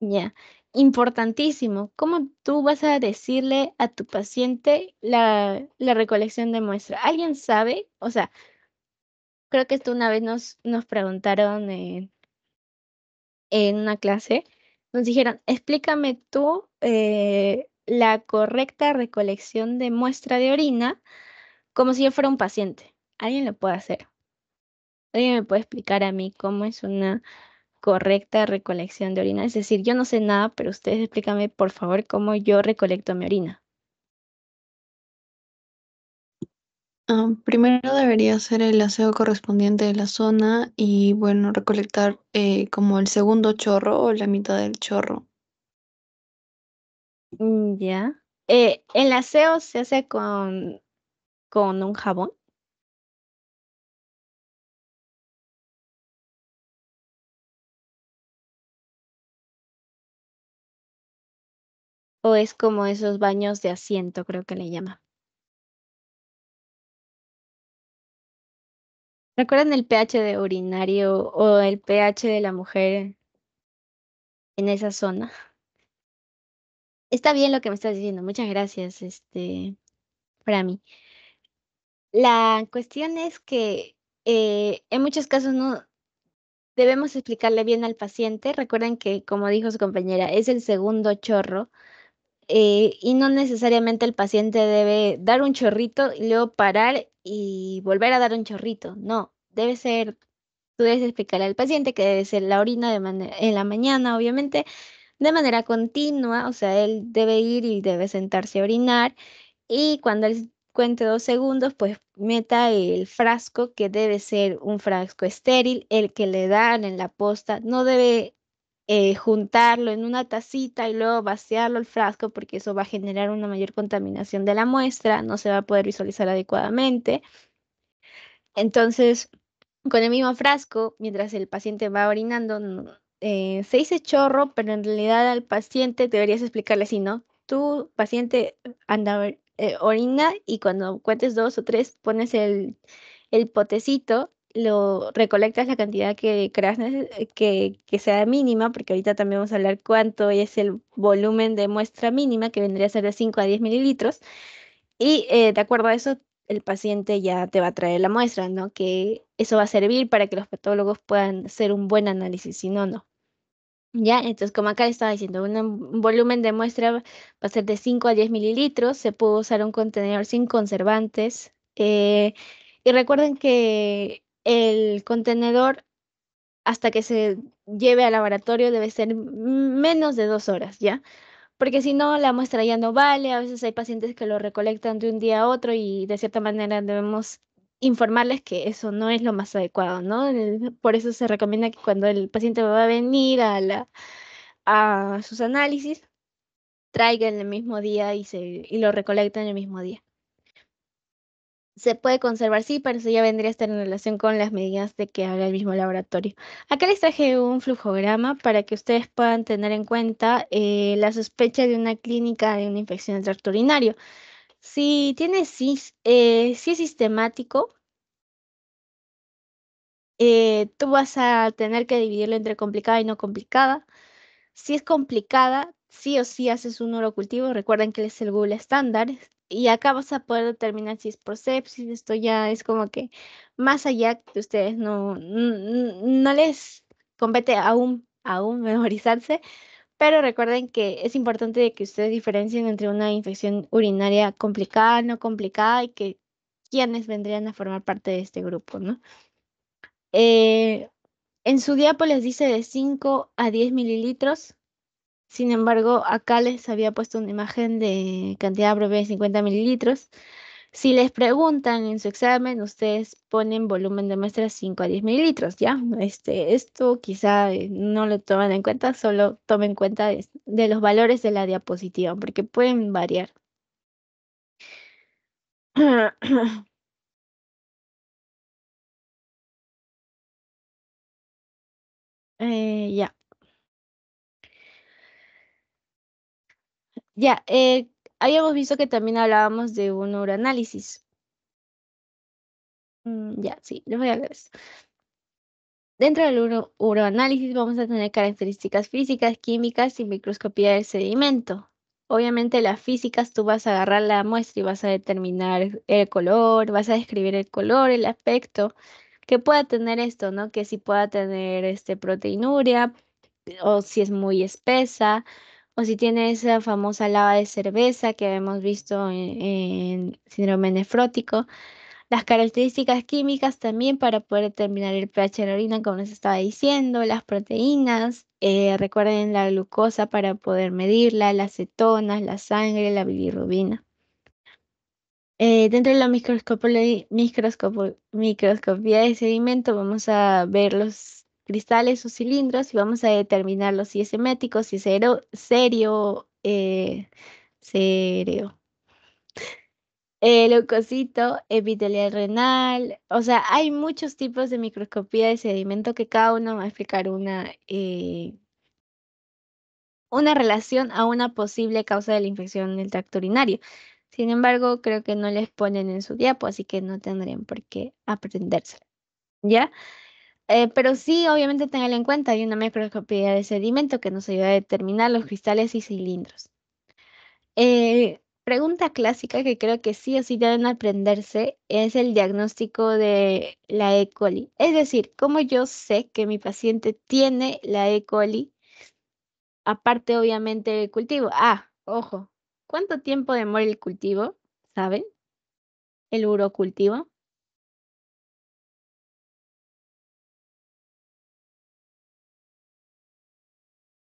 ya importantísimo. ¿Cómo tú vas a decirle a tu paciente la, recolección de muestra? ¿Alguien sabe? O sea, creo que esto una vez nos, preguntaron en, una clase, nos dijeron, explícame tú eh, la correcta recolección de muestra de orina como si yo fuera un paciente. ¿Alguien lo puede hacer? ¿Alguien me puede explicar a mí cómo es una correcta recolección de orina? Es decir, yo no sé nada, pero ustedes explícame por favor cómo yo recolecto mi orina. Ah, primero debería hacer el aseo correspondiente de la zona y bueno, recolectar eh, como el segundo chorro o la mitad del chorro. Mm, ya. Eh, el aseo se hace con, con un jabón. o es como esos baños de asiento, creo que le llama. ¿Recuerdan el pH de urinario o el pH de la mujer en esa zona? Está bien lo que me estás diciendo, muchas gracias, este, para mí. La cuestión es que eh, en muchos casos no debemos explicarle bien al paciente. Recuerden que, como dijo su compañera, es el segundo chorro eh, y no necesariamente el paciente debe dar un chorrito y luego parar y volver a dar un chorrito. No, debe ser, tú debes explicarle al paciente que debe ser la orina de en la mañana, obviamente, de manera continua, o sea, él debe ir y debe sentarse a orinar y cuando él cuente dos segundos, pues meta el frasco que debe ser un frasco estéril, el que le dan en la posta, no debe eh, juntarlo en una tacita y luego vaciarlo al frasco porque eso va a generar una mayor contaminación de la muestra, no se va a poder visualizar adecuadamente. Entonces, con el mismo frasco, mientras el paciente va orinando, mm, eh, se dice chorro, pero en realidad al paciente deberías explicarle así, ¿no? Tu paciente, anda, eh, orina y cuando cuentes dos o tres, pones el, el potecito lo recolectas la cantidad que creas eh, que, sea mínima, porque ahorita también vamos a hablar cuánto es el volumen de muestra mínima, que vendría a ser de 5 a 10 mililitros, y eh, de acuerdo a eso, el paciente ya te va a traer la muestra, ¿no? Que eso va a servir para que los patólogos puedan hacer un buen análisis, si no, no. Ya, entonces como acá estaba diciendo, un volumen de muestra va a ser de 5 a 10 mililitros, se puede usar un contenedor sin conservantes. Eh, y recuerden que el contenedor hasta que se lleve al laboratorio debe ser menos de dos horas, ¿ya? Porque si no, la muestra ya no vale, a veces hay pacientes que lo recolectan de un día a otro y de cierta manera debemos informarles que eso no es lo más adecuado, ¿no? Por eso se recomienda que cuando el paciente va a venir a, la, a sus análisis, traiga en el mismo día y, se, y lo recolecta en el mismo día se puede conservar, sí, pero eso ya vendría a estar en relación con las medidas de que haga el mismo laboratorio. Acá les traje un flujograma para que ustedes puedan tener en cuenta eh, la sospecha de una clínica de una infección del tracto urinario. Si tiene, sí, eh, si es sistemático, eh, tú vas a tener que dividirlo entre complicada y no complicada. Si es complicada, sí o sí haces un urocultivo. Recuerden que es el Google estándar y acá vas a poder determinar si es por sepsis, esto ya es como que más allá de ustedes no, no, les compete aún, aún memorizarse, pero recuerden que es importante que ustedes diferencien entre una infección urinaria complicada, no complicada y que quienes vendrían a formar parte de este grupo, ¿no? Eh, en su diapo les dice de 5 a 10 mililitros sin embargo, acá les había puesto una imagen de cantidad breve de 50 mililitros. Si les preguntan en su examen, ustedes ponen volumen de muestra 5 a 10 mililitros, ¿ya? Este, esto quizá eh, no lo toman en cuenta, solo tomen cuenta de, los valores de la diapositiva, porque pueden variar. Eh, ya. Ya, eh, habíamos visto que también hablábamos de un uroanálisis. Mm, ya, sí, les voy a ver Dentro del uroanálisis vamos a tener características físicas, químicas y microscopía del sedimento. Obviamente las físicas tú vas a agarrar la muestra y vas a determinar el color, vas a describir el color, el aspecto que pueda tener esto, ¿no? Que si pueda tener este proteinuria o si es muy espesa o si tiene esa famosa lava de cerveza que hemos visto en, síndrome nefrótico. Las características químicas también para poder determinar el pH de la orina, como les estaba diciendo, las proteínas, eh, recuerden la glucosa para poder medirla, las cetonas, la sangre, la bilirrubina. Eh, dentro de la microscopía, microscopía de sedimento vamos a ver los cristales o cilindros y vamos a determinarlos si es seméticos, si es serio, eh, serio, El eh, leucocito, epitelial renal, o sea, hay muchos tipos de microscopía de sedimento que cada uno va a explicar una, eh, una relación a una posible causa de la infección del tracto urinario. Sin embargo, creo que no les ponen en su diapo, así que no tendrían por qué aprendérselo. ¿Ya? Eh, pero sí, obviamente tengan en cuenta, hay una microscopía de sedimento que nos ayuda a determinar los cristales y cilindros. Eh, pregunta clásica que creo que sí o sí deben aprenderse es el diagnóstico de la E. coli. Es decir, ¿cómo yo sé que mi paciente tiene la E. coli? Aparte, obviamente, del cultivo. Ah, ojo, ¿cuánto tiempo demora el cultivo? ¿Saben? El urocultivo.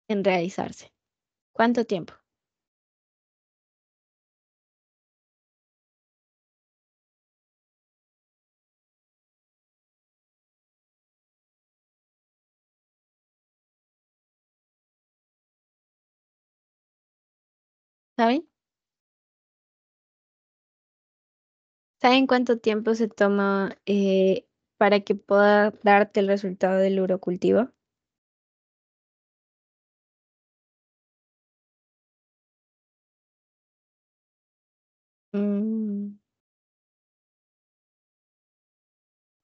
en realizarse? ¿Cuánto tiempo? ¿Saben? ¿Saben cuánto tiempo se toma eh, para que pueda darte el resultado del urocultivo? Mm.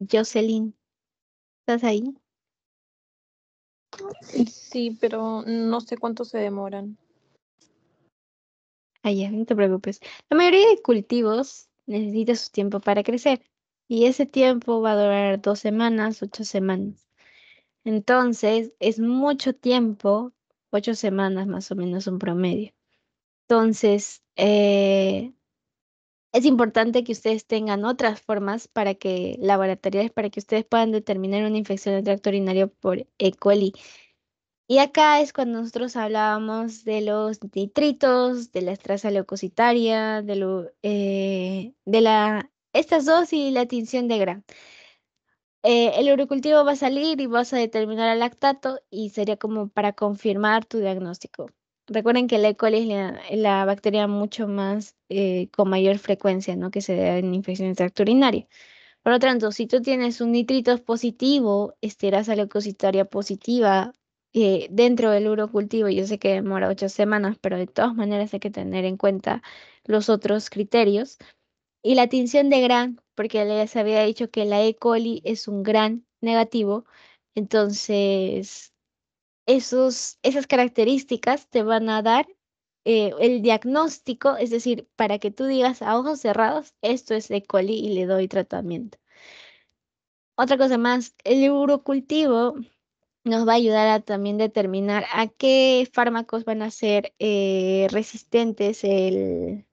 Jocelyn, ¿estás ahí? Sí, pero no sé cuánto se demoran. Ah, no te preocupes. La mayoría de cultivos necesita su tiempo para crecer y ese tiempo va a durar dos semanas, ocho semanas. Entonces, es mucho tiempo, ocho semanas más o menos un promedio. Entonces, eh, es importante que ustedes tengan otras formas para que laboratoriales para que ustedes puedan determinar una infección de tracto urinario por E. coli. Y acá es cuando nosotros hablábamos de los nitritos, de la estrasa leucocitaria, de, eh, la, estas dos y la tinción de gran. Eh, el urocultivo va a salir y vas a determinar el lactato y sería como para confirmar tu diagnóstico. Recuerden que la E. coli es la, bacteria mucho más eh, con mayor frecuencia, ¿no? Que se da en infecciones de Por lo tanto, si tú tienes un nitrito positivo, esterasa leucocitaria positiva eh, dentro del urocultivo, yo sé que demora ocho semanas, pero de todas maneras hay que tener en cuenta los otros criterios. Y la tinción de gran, porque les había dicho que la E. coli es un gran negativo, entonces esas características te van a dar eh, el diagnóstico, es decir, para que tú digas a ojos cerrados, esto es E. coli y le doy tratamiento. Otra cosa más, el urocultivo nos va a ayudar a también determinar a qué fármacos van a ser eh, resistentes el,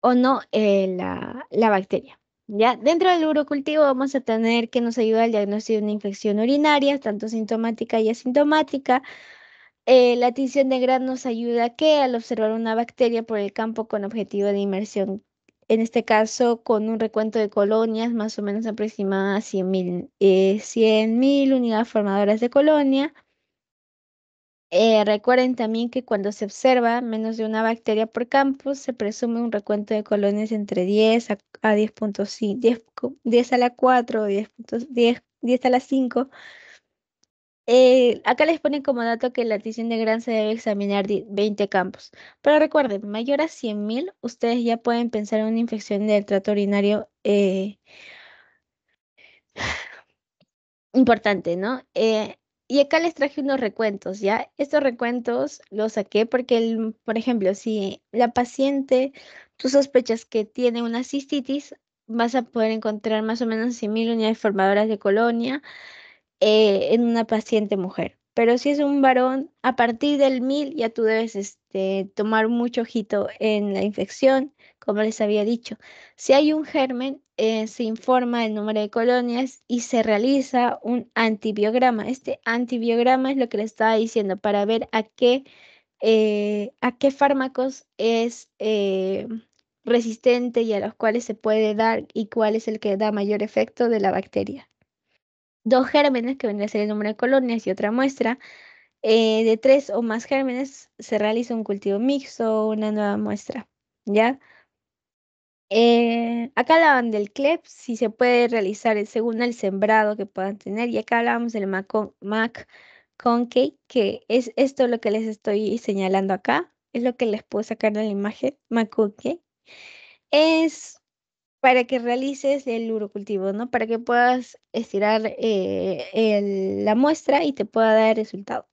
o no eh, la bacteria. Ya, dentro del urocultivo vamos a tener que nos ayuda al diagnóstico de una infección urinaria, tanto sintomática y asintomática. Eh, la tinción de nos ayuda que al observar una bacteria por el campo con objetivo de inmersión, en este caso con un recuento de colonias más o menos aproximado a 100.000 eh, mil unidades formadoras de colonia. Eh, recuerden también que cuando se observa menos de una bacteria por campus, se presume un recuento de colonias entre 10 a, 10.5, 10, a la 4, 10, 10, a la 5. Eh, acá les ponen como dato que la tición de gran se debe examinar 20 campos. Pero recuerden, mayor a 100.000, ustedes ya pueden pensar en una infección del trato urinario eh, importante, ¿no? Y acá les traje unos recuentos, ¿ya? Estos recuentos los saqué porque, el, por ejemplo, si la paciente, tú sospechas que tiene una cistitis, vas a poder encontrar más o menos 100.000 unidades formadoras de colonia eh, en una paciente mujer. Pero si es un varón, a partir del 1000 ya tú debes este, tomar mucho ojito en la infección, como les había dicho. Si hay un germen, eh, se informa el número de colonias y se realiza un antibiograma. Este antibiograma es lo que le estaba diciendo para ver a qué, eh, fármacos es eh, resistente y a los cuales se puede dar y cuál es el que da mayor efecto de la bacteria. Dos gérmenes, que vendría a ser el número de colonias y otra muestra. de tres o más gérmenes se realiza un cultivo mixto o una nueva muestra. ¿Ya? Eh, acá hablaban del CLEP, si se puede realizar según el sembrado que puedan tener, y acá hablábamos del Mac, Mac que es esto lo que les estoy señalando acá, es lo que les puedo sacar de la imagen, Mac Es para que realices el urocultivo, ¿no? Para que puedas estirar eh, la muestra y te pueda dar resultado.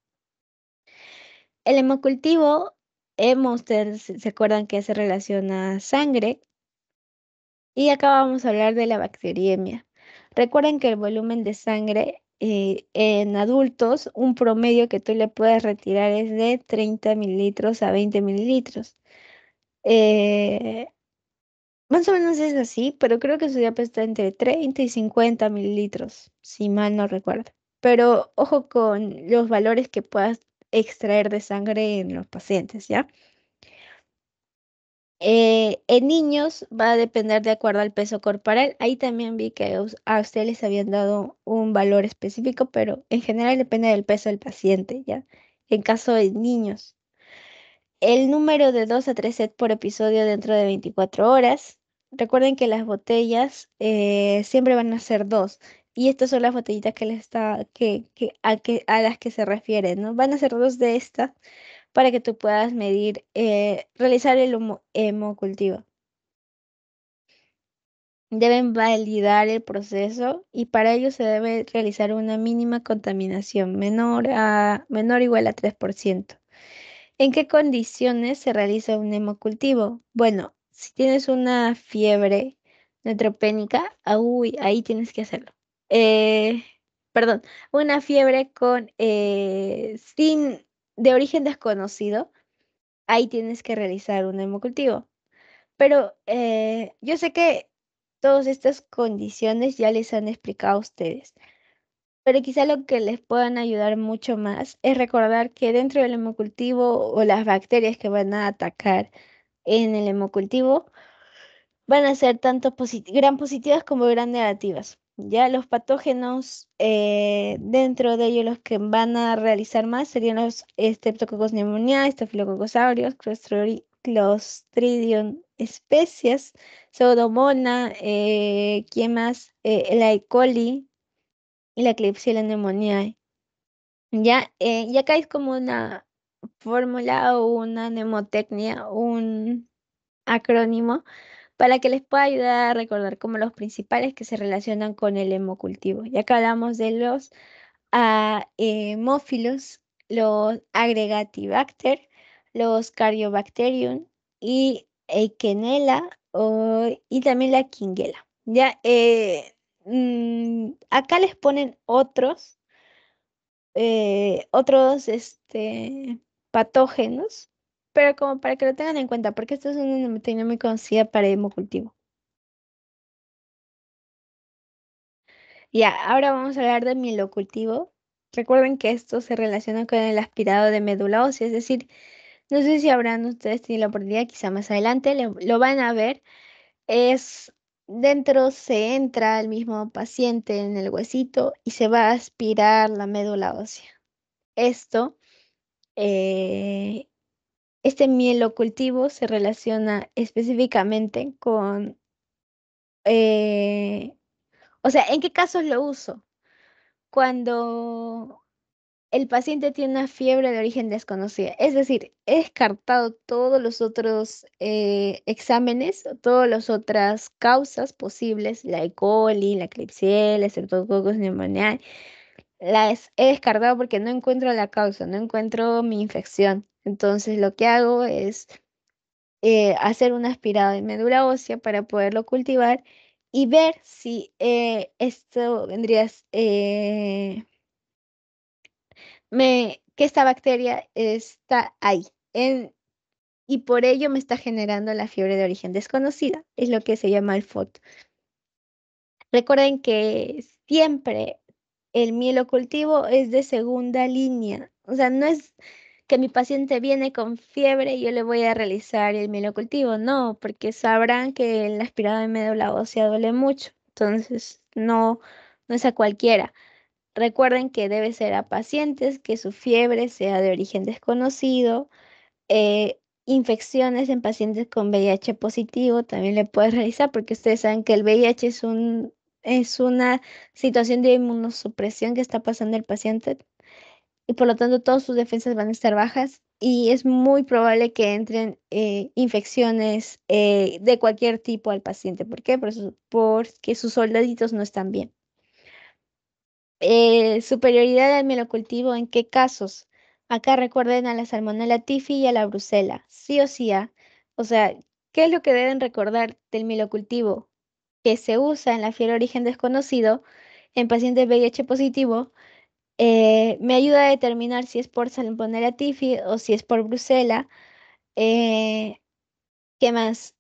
El hemocultivo, hemos, ustedes se acuerdan que se relaciona a sangre, y acá vamos a hablar de la bacteriemia. Recuerden que el volumen de sangre eh, en adultos, un promedio que tú le puedes retirar es de 30 mililitros a 20 mililitros. Eh, más o menos es así, pero creo que su diapa está entre 30 y 50 mililitros, si mal no recuerdo. Pero ojo con los valores que puedas extraer de sangre en los pacientes, ¿ya? Eh, en niños va a depender de acuerdo al peso corporal. Ahí también vi que a ustedes les habían dado un valor específico, pero en general depende del peso del paciente, ¿ya? En caso de niños. El número de 2 a 3 sets por episodio dentro de 24 horas. Recuerden que las botellas eh, siempre van a ser dos. Y estas son las botellitas que, está, que, a, las que se refieren, ¿no? Van a ser dos de estas para que tú puedas medir, eh, realizar el hemocultivo. Deben validar el proceso y para ello se debe realizar una mínima contaminación menor, a, menor o igual a 3%. ¿En qué condiciones se realiza un hemocultivo? Bueno, si tienes una fiebre neutropénica, ah, ahí tienes que hacerlo. Eh, perdón, una fiebre con eh, sin de origen desconocido, ahí tienes que realizar un hemocultivo. Pero eh, yo sé que todas estas condiciones ya les han explicado a ustedes, pero quizá lo que les puedan ayudar mucho más es recordar que dentro del hemocultivo o las bacterias que van a atacar en el hemocultivo van a ser tanto gran positivas como gran negativas. Ya los patógenos, eh, dentro de ellos los que van a realizar más serían los Streptococcus pneumoniae, Staphylococcus aureus, Clostridium especies, Pseudomonas, eh, ¿quién más? Eh, la E. coli y la Klebsiella pneumoniae. Ya, eh, y acá es como una fórmula o una mnemotecnia, un acrónimo para que les pueda ayudar a recordar como los principales que se relacionan con el hemocultivo. Ya acá hablamos de los ah, hemófilos, los agregatibacter, los cardiobacterium y Echinella y también la quinguela. Ya, eh, mm, acá les ponen otros, eh, otros este, patógenos pero como para que lo tengan en cuenta, porque esto es una técnica muy conocida para hemocultivo. Ya, ahora vamos a hablar de mielocultivo. Recuerden que esto se relaciona con el aspirado de médula ósea, es decir, no sé si habrán ustedes tenido la oportunidad, quizá más adelante lo van a ver. Es dentro se entra el mismo paciente en el huesito y se va a aspirar la médula ósea. Esto eh, este mielocultivo se relaciona específicamente con, eh, o sea, ¿en qué casos lo uso? Cuando el paciente tiene una fiebre de origen desconocida. Es decir, he descartado todos los otros eh, exámenes, todas las otras causas posibles, la E. coli, la Klebsiella, cocos neumonial. Las he descartado porque no encuentro la causa, no encuentro mi infección. Entonces lo que hago es eh, hacer un aspirado de médula ósea para poderlo cultivar y ver si eh, esto vendría, eh, que esta bacteria está ahí y por ello me está generando la fiebre de origen desconocida, es lo que se llama el FOT. Recuerden que siempre el cultivo es de segunda línea, o sea, no es, mi paciente viene con fiebre y yo le voy a realizar el mielocultivo. No, porque sabrán que el aspirado de médula ósea duele mucho. Entonces, no, no es a cualquiera. Recuerden que debe ser a pacientes que su fiebre sea de origen desconocido. Eh, infecciones en pacientes con VIH positivo también le puedes realizar porque ustedes saben que el VIH es un es una situación de inmunosupresión que está pasando el paciente y por lo tanto todas sus defensas van a estar bajas y es muy probable que entren eh, infecciones eh, de cualquier tipo al paciente. ¿Por qué? porque sus soldaditos no están bien. Eh, superioridad del mielocultivo, ¿en qué casos? Acá recuerden a la salmonella tifi y a la Brusela, sí o sí. ¿ah? O sea, ¿qué es lo que deben recordar del mielocultivo? Que se usa en la fiebre origen desconocido en pacientes VIH positivo eh, me ayuda a determinar si es por Salmonella tifi o si es por Brusela, eh, ¿Qué más?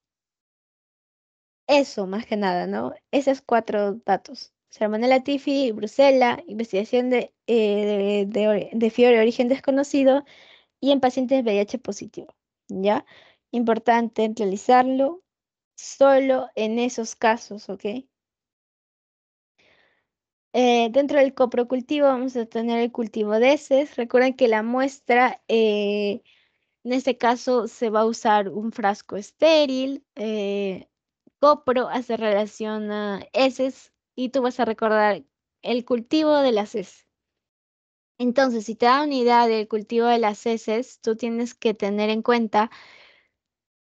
Eso, más que nada, ¿no? Esos cuatro datos. Salmonella tifi, Bruselas, investigación eh, de, fiebre de origen desconocido y en pacientes VIH positivo, ¿ya? Importante realizarlo solo en esos casos, ¿ok? Eh, dentro del coprocultivo vamos a tener el cultivo de heces. Recuerden que la muestra, eh, en este caso, se va a usar un frasco estéril. Eh, copro hace relación a heces y tú vas a recordar el cultivo de las heces. Entonces, si te da unidad del cultivo de las heces, tú tienes que tener en cuenta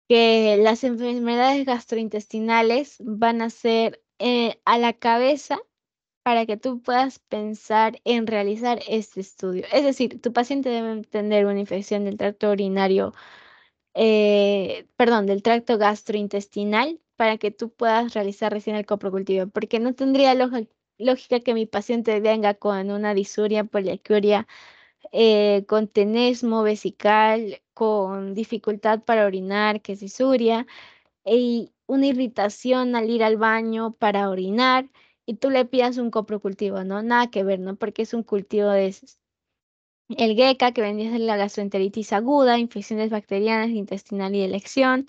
que las enfermedades gastrointestinales van a ser a la cabeza para que tú puedas pensar en realizar este estudio. Es decir, tu paciente debe tener una infección del tracto urinario, eh, perdón, del tracto gastrointestinal para que tú puedas realizar recién el coprocultivo, porque no tendría lógica que mi paciente venga con una disuria, poliacuria, eh, con tenesmo vesical, con dificultad para orinar, que es disuria, y una irritación al ir al baño para orinar, y tú le pidas un coprocultivo, ¿no? Nada que ver, ¿no? Porque es un cultivo de El GECA, que vendría a la gastroenteritis aguda, infecciones bacterianas, intestinal y elección.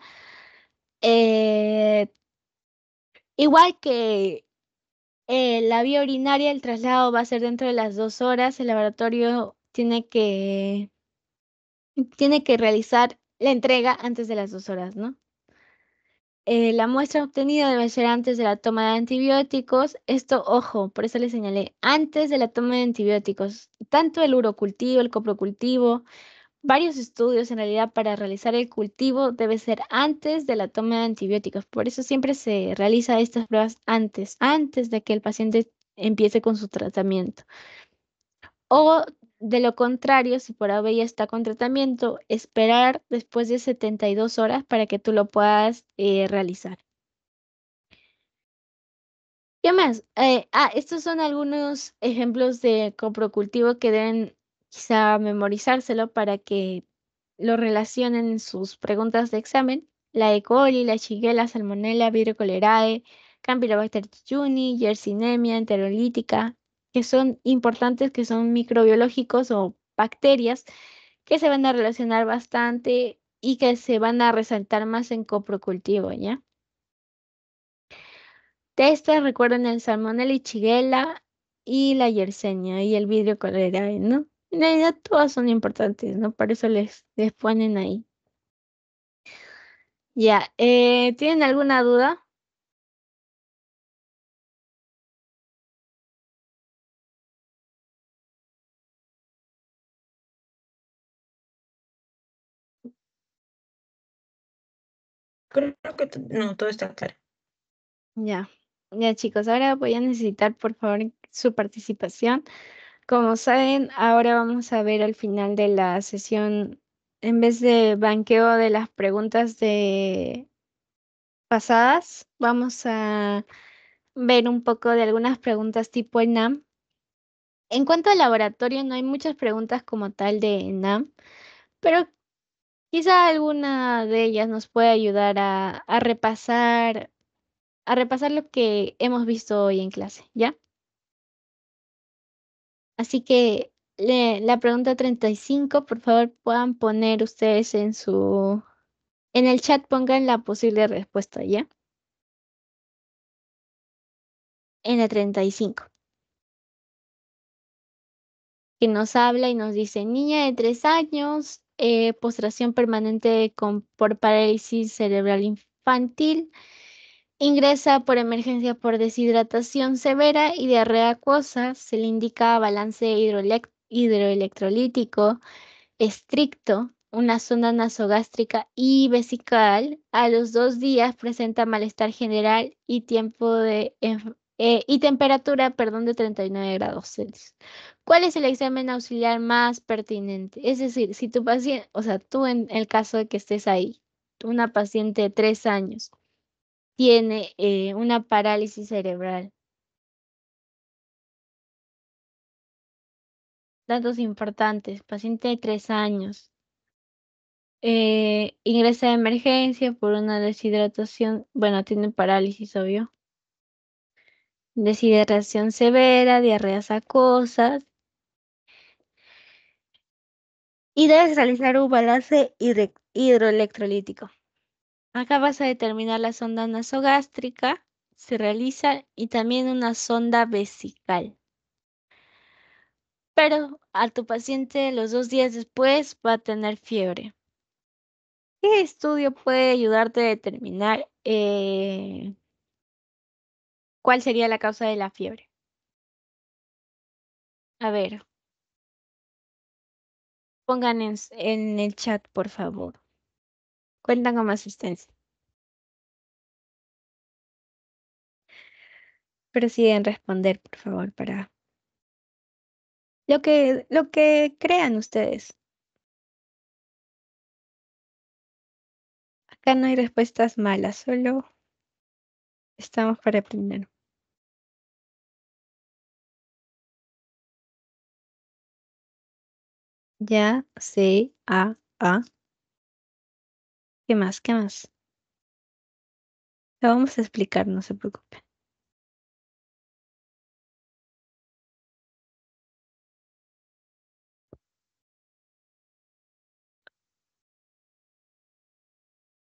Eh, igual que eh, la vía urinaria, el traslado va a ser dentro de las dos horas. El laboratorio tiene que, tiene que realizar la entrega antes de las dos horas, ¿no? Eh, la muestra obtenida debe ser antes de la toma de antibióticos. Esto, ojo, por eso le señalé, antes de la toma de antibióticos. Tanto el urocultivo, el coprocultivo, varios estudios en realidad para realizar el cultivo debe ser antes de la toma de antibióticos. Por eso siempre se realiza estas pruebas antes, antes de que el paciente empiece con su tratamiento. O de lo contrario, si por AVE ya está con tratamiento, esperar después de 72 horas para que tú lo puedas eh, realizar. ¿Qué más? Eh, ah, estos son algunos ejemplos de coprocultivo que deben quizá memorizárselo para que lo relacionen en sus preguntas de examen. La E. coli, la Shigella, Salmonella, vidrio cholerae, Campylobacter jejuni, Yersinemia, Enterolítica, que son importantes, que son microbiológicos o bacterias, que se van a relacionar bastante y que se van a resaltar más en coprocultivo, ¿ya? De estas recuerden el salmón, y chiguela y la yersenia y el vidrio colerae, ¿no? En realidad todas son importantes, ¿no? Por eso les, ponen ahí. Ya, eh, ¿tienen alguna duda? Creo que no, todo está claro. Ya, ya chicos, ahora voy a necesitar por favor su participación. Como saben, ahora vamos a ver al final de la sesión, en vez de banqueo de las preguntas de pasadas, vamos a ver un poco de algunas preguntas tipo ENAM. En cuanto al laboratorio, no hay muchas preguntas como tal de ENAM, pero Quizá alguna de ellas nos puede ayudar a, repasar, a repasar lo que hemos visto hoy en clase, ¿ya? Así que la pregunta 35, por favor, puedan poner ustedes en su en el chat pongan la posible respuesta, ¿ya? En la 35. Que nos habla y nos dice, niña de tres años eh, postración permanente con, por parálisis cerebral infantil, ingresa por emergencia por deshidratación severa y diarrea acuosa, se le indica balance hidroelectrolítico estricto, una sonda nasogástrica y vesical. A los dos días presenta malestar general y tiempo de enfermedad. Eh, y temperatura, perdón, de 39 grados Celsius. ¿Cuál es el examen auxiliar más pertinente? Es decir, si tu paciente, o sea, tú en el caso de que estés ahí, una paciente de tres años tiene eh, una parálisis cerebral, datos importantes. Paciente de tres años. Eh, ingresa de emergencia por una deshidratación. Bueno, tiene parálisis, obvio deshidratación severa, diarreas acuosas Y debes realizar un balance hidroelectrolítico. Acá vas a determinar la sonda nasogástrica, se realiza, y también una sonda vesical. Pero a tu paciente los dos días después va a tener fiebre. ¿Qué estudio puede ayudarte a determinar eh, ¿Cuál sería la causa de la fiebre? A ver. Pongan en, el chat, por favor. Cuentan con asistencia. siguen responder, por favor, para lo que, lo que crean ustedes. Acá no hay respuestas malas, solo Estamos para aprender. Ya, C, A, A. ¿Qué más? ¿Qué más? Lo vamos a explicar, no se preocupen.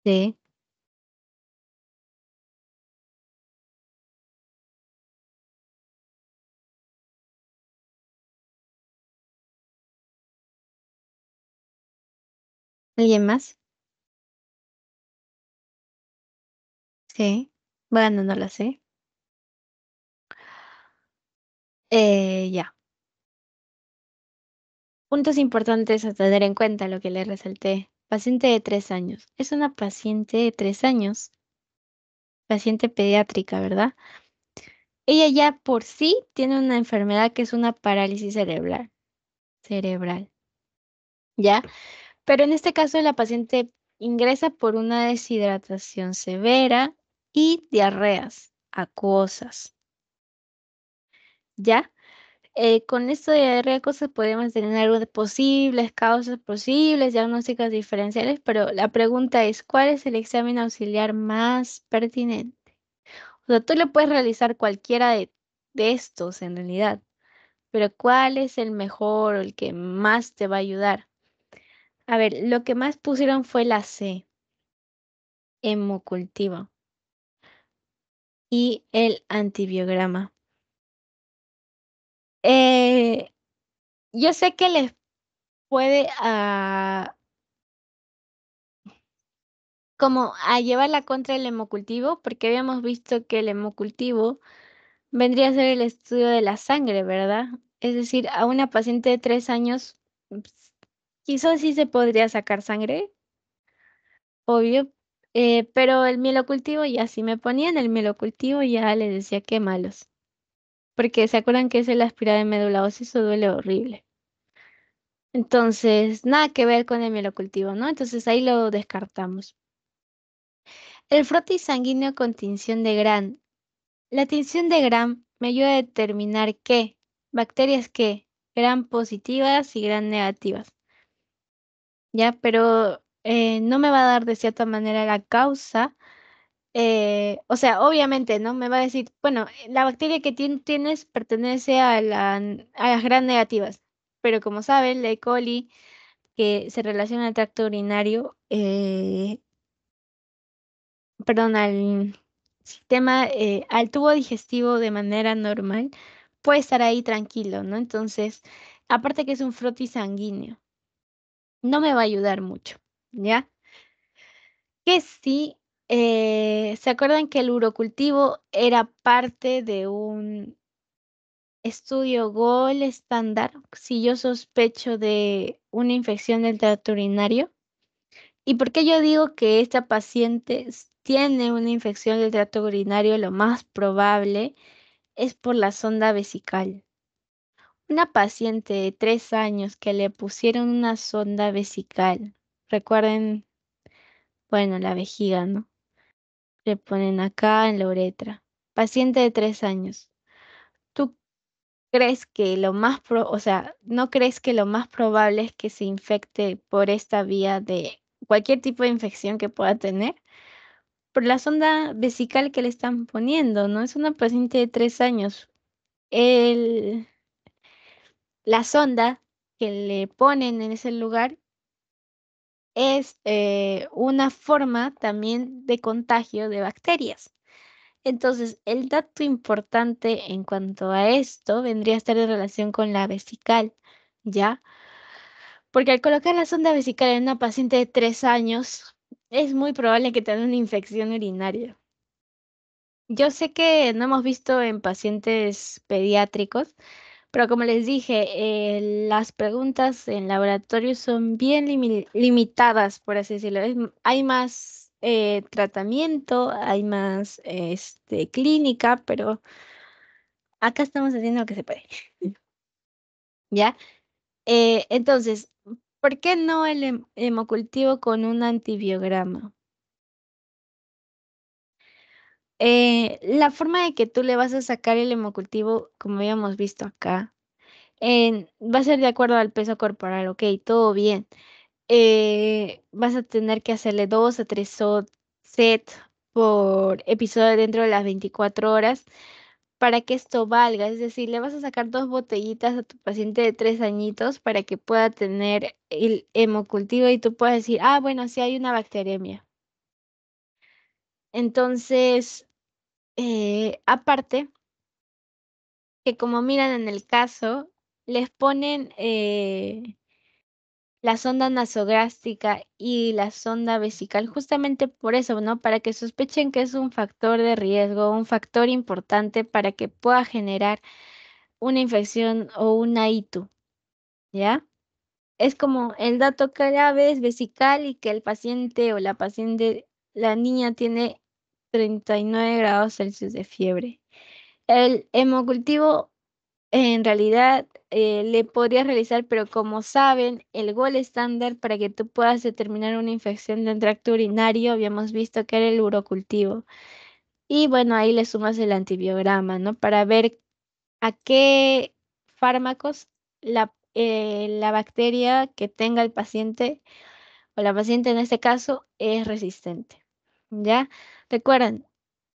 Sí. ¿Alguien más? Sí. Bueno, no lo sé. Eh, ya. Puntos importantes a tener en cuenta lo que le resalté. Paciente de tres años. Es una paciente de tres años. Paciente pediátrica, ¿verdad? Ella ya por sí tiene una enfermedad que es una parálisis cerebral. Cerebral. ¿Ya? Pero en este caso la paciente ingresa por una deshidratación severa y diarreas acuosas. ¿Ya? Eh, con esto de diarrea acuosa podemos tener posibles causas, posibles diagnósticos diferenciales, pero la pregunta es, ¿cuál es el examen auxiliar más pertinente? O sea, tú le puedes realizar cualquiera de, de estos en realidad, pero ¿cuál es el mejor o el que más te va a ayudar? A ver, lo que más pusieron fue la C. Hemocultivo. Y el antibiograma. Eh, yo sé que les puede a, ah, como a la contra el hemocultivo, porque habíamos visto que el hemocultivo vendría a ser el estudio de la sangre, ¿verdad? Es decir, a una paciente de tres años Quizás sí se podría sacar sangre, obvio, eh, pero el mielocultivo ya, sí me ponían el mielocultivo ya le decía que malos. Porque se acuerdan que es el aspirado de médula ósea, eso duele horrible. Entonces, nada que ver con el mielocultivo, ¿no? Entonces ahí lo descartamos. El frotis sanguíneo con tinción de Gram. La tinción de Gram me ayuda a determinar qué bacterias qué, Gram positivas y Gram negativas. ¿ya? Pero eh, no me va a dar de cierta manera la causa. Eh, o sea, obviamente, ¿no? Me va a decir, bueno, eh, la bacteria que tienes pertenece a, las gran negativas, pero como saben, la E. coli que se relaciona al tracto urinario, perdón, al sistema, al tubo digestivo de manera normal, puede estar ahí tranquilo, ¿no? Entonces, aparte que es un frotis sanguíneo, no me va a ayudar mucho, ¿ya? Que sí, eh, ¿se acuerdan que el urocultivo era parte de un estudio GOL estándar si yo sospecho de una infección del trato urinario? ¿Y por qué yo digo que esta paciente tiene una infección del trato urinario? Lo más probable es por la sonda vesical. Una paciente de tres años que le pusieron una sonda vesical. Recuerden, bueno, la vejiga, ¿no? Le ponen acá en la uretra. Paciente de tres años. ¿Tú crees que lo más, o sea, no crees que lo más probable es que se infecte por esta vía de cualquier tipo de infección que pueda tener? Por la sonda vesical que le están poniendo, ¿no? Es una paciente de tres años. El, la sonda que le ponen en ese lugar es eh, una forma también de contagio de bacterias. Entonces, el dato importante en cuanto a esto vendría a estar en relación con la vesical, ¿ya? Porque al colocar la sonda vesical en una paciente de tres años, es muy probable que tenga una infección urinaria. Yo sé que no hemos visto en pacientes pediátricos, pero como les dije, eh, las preguntas en laboratorio son bien limitadas, por así decirlo. hay más eh, tratamiento, hay más este, clínica, pero acá estamos haciendo lo que se puede. ¿Ya? Eh, entonces, ¿por qué no el hemocultivo con un antibiograma? Eh, la forma de que tú le vas a sacar el hemocultivo, como habíamos visto acá, va a ser de acuerdo al peso corporal, ok, todo bien. Eh, vas a tener que hacerle dos a tres sets por episodio dentro de las 24 horas para que esto valga. Es decir, le vas a sacar dos botellitas a tu paciente de tres añitos para que pueda tener el hemocultivo y tú puedas decir, ah, bueno, sí hay una bacteremia. Entonces, eh, aparte, que como miran en el caso, les ponen eh, la sonda nasogástrica y la sonda vesical, justamente por eso, ¿no? Para que sospechen que es un factor de riesgo, un factor importante para que pueda generar una infección o una ITU, ¿ya? Es como el dato clave es vesical y que el paciente o la paciente, la niña tiene 39 grados Celsius de fiebre. El hemocultivo en realidad eh, le podrías realizar, pero como saben, el gol estándar para que tú puedas determinar una infección del tracto urinario, habíamos visto que era el urocultivo. Y bueno, ahí le sumas el antibiograma, ¿no? Para ver a qué fármacos la eh, bacteria que tenga el paciente o la paciente en este caso es resistente. ¿ya? Recuerden,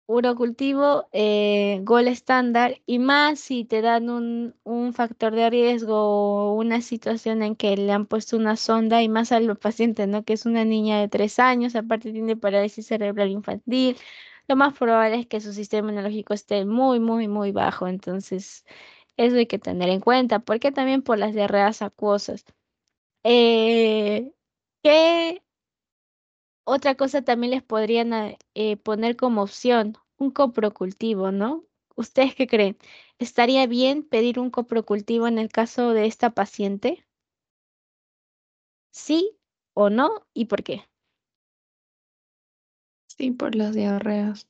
urocultivo, eh, gol estándar y más si te dan un, factor de riesgo o una situación en que le han puesto una sonda y más al paciente, ¿no? Que es una niña de tres años, aparte tiene parálisis cerebral infantil, lo más probable es que su sistema inmunológico esté muy, muy, muy bajo, entonces eso hay que tener en cuenta, porque también por las diarreas acuosas. Eh, ¿Qué otra cosa también les podrían eh, eh, poner como opción, un coprocultivo, ¿no? ¿Ustedes qué creen? ¿Estaría bien pedir un coprocultivo en el caso de esta paciente? ¿Sí o no? ¿Y por qué? Sí, por los diarreas.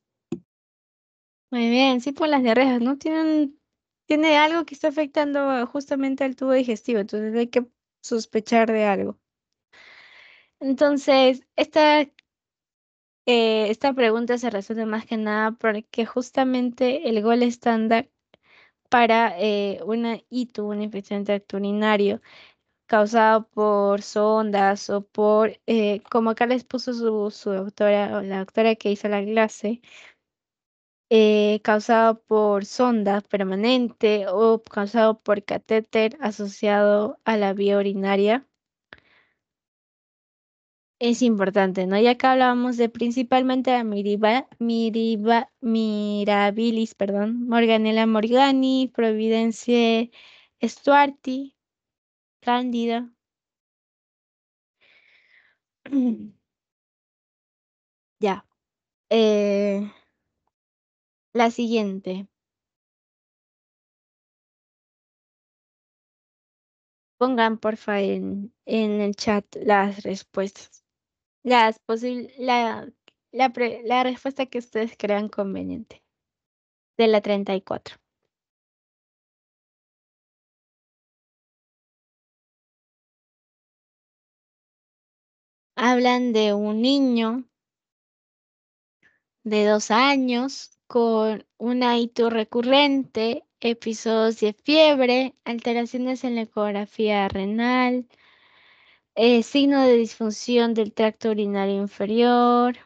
Muy bien, sí, por las diarreas, ¿no? Tienen, tiene algo que está afectando ah, justamente al tubo digestivo, entonces hay que sospechar de algo. Entonces, esta, eh, esta pregunta se resuelve más que nada porque justamente el gol estándar para eh, una ITU, una infección urinario, causado por sondas o por, eh, como acá les puso su, doctora o la doctora que hizo la clase, causado por sonda permanente o causado por catéter asociado a la vía urinaria es importante, ¿no? Y acá hablábamos de principalmente a miriba, miriba, mirabilis, perdón, Morganella morgani, Providencia, Stuarti, Cándida. Ya. Eh, la siguiente. Pongan porfa favor en el chat las respuestas la, la, la respuesta que ustedes crean conveniente de la 34. Hablan de un niño de dos años con un hito recurrente, episodios de fiebre, alteraciones en la ecografía renal, eh, signo de disfunción del tracto urinario inferior,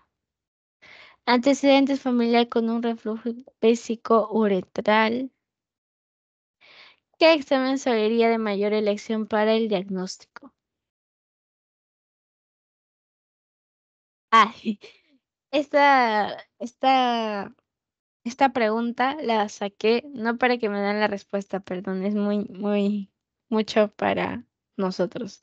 antecedentes familiares con un reflujo pésico uretral. ¿Qué examen sería de mayor elección para el diagnóstico? Ah, esta, esta, esta pregunta la saqué no para que me den la respuesta, perdón, es muy, muy, mucho para nosotros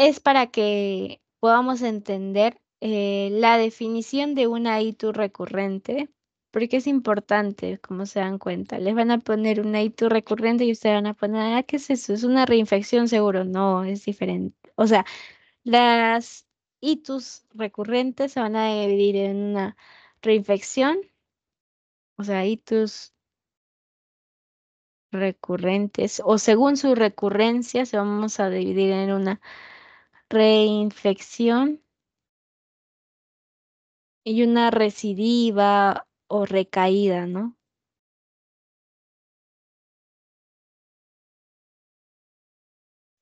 es para que podamos entender eh, la definición de una ITU recurrente, porque es importante, como se dan cuenta. Les van a poner una ITU recurrente y ustedes van a poner, ah, ¿qué es eso? ¿Es una reinfección seguro? No, es diferente. O sea, las ITUs recurrentes se van a dividir en una reinfección, o sea, ITUs recurrentes, o según su recurrencia se vamos a dividir en una reinfección y una recidiva o recaída, ¿no?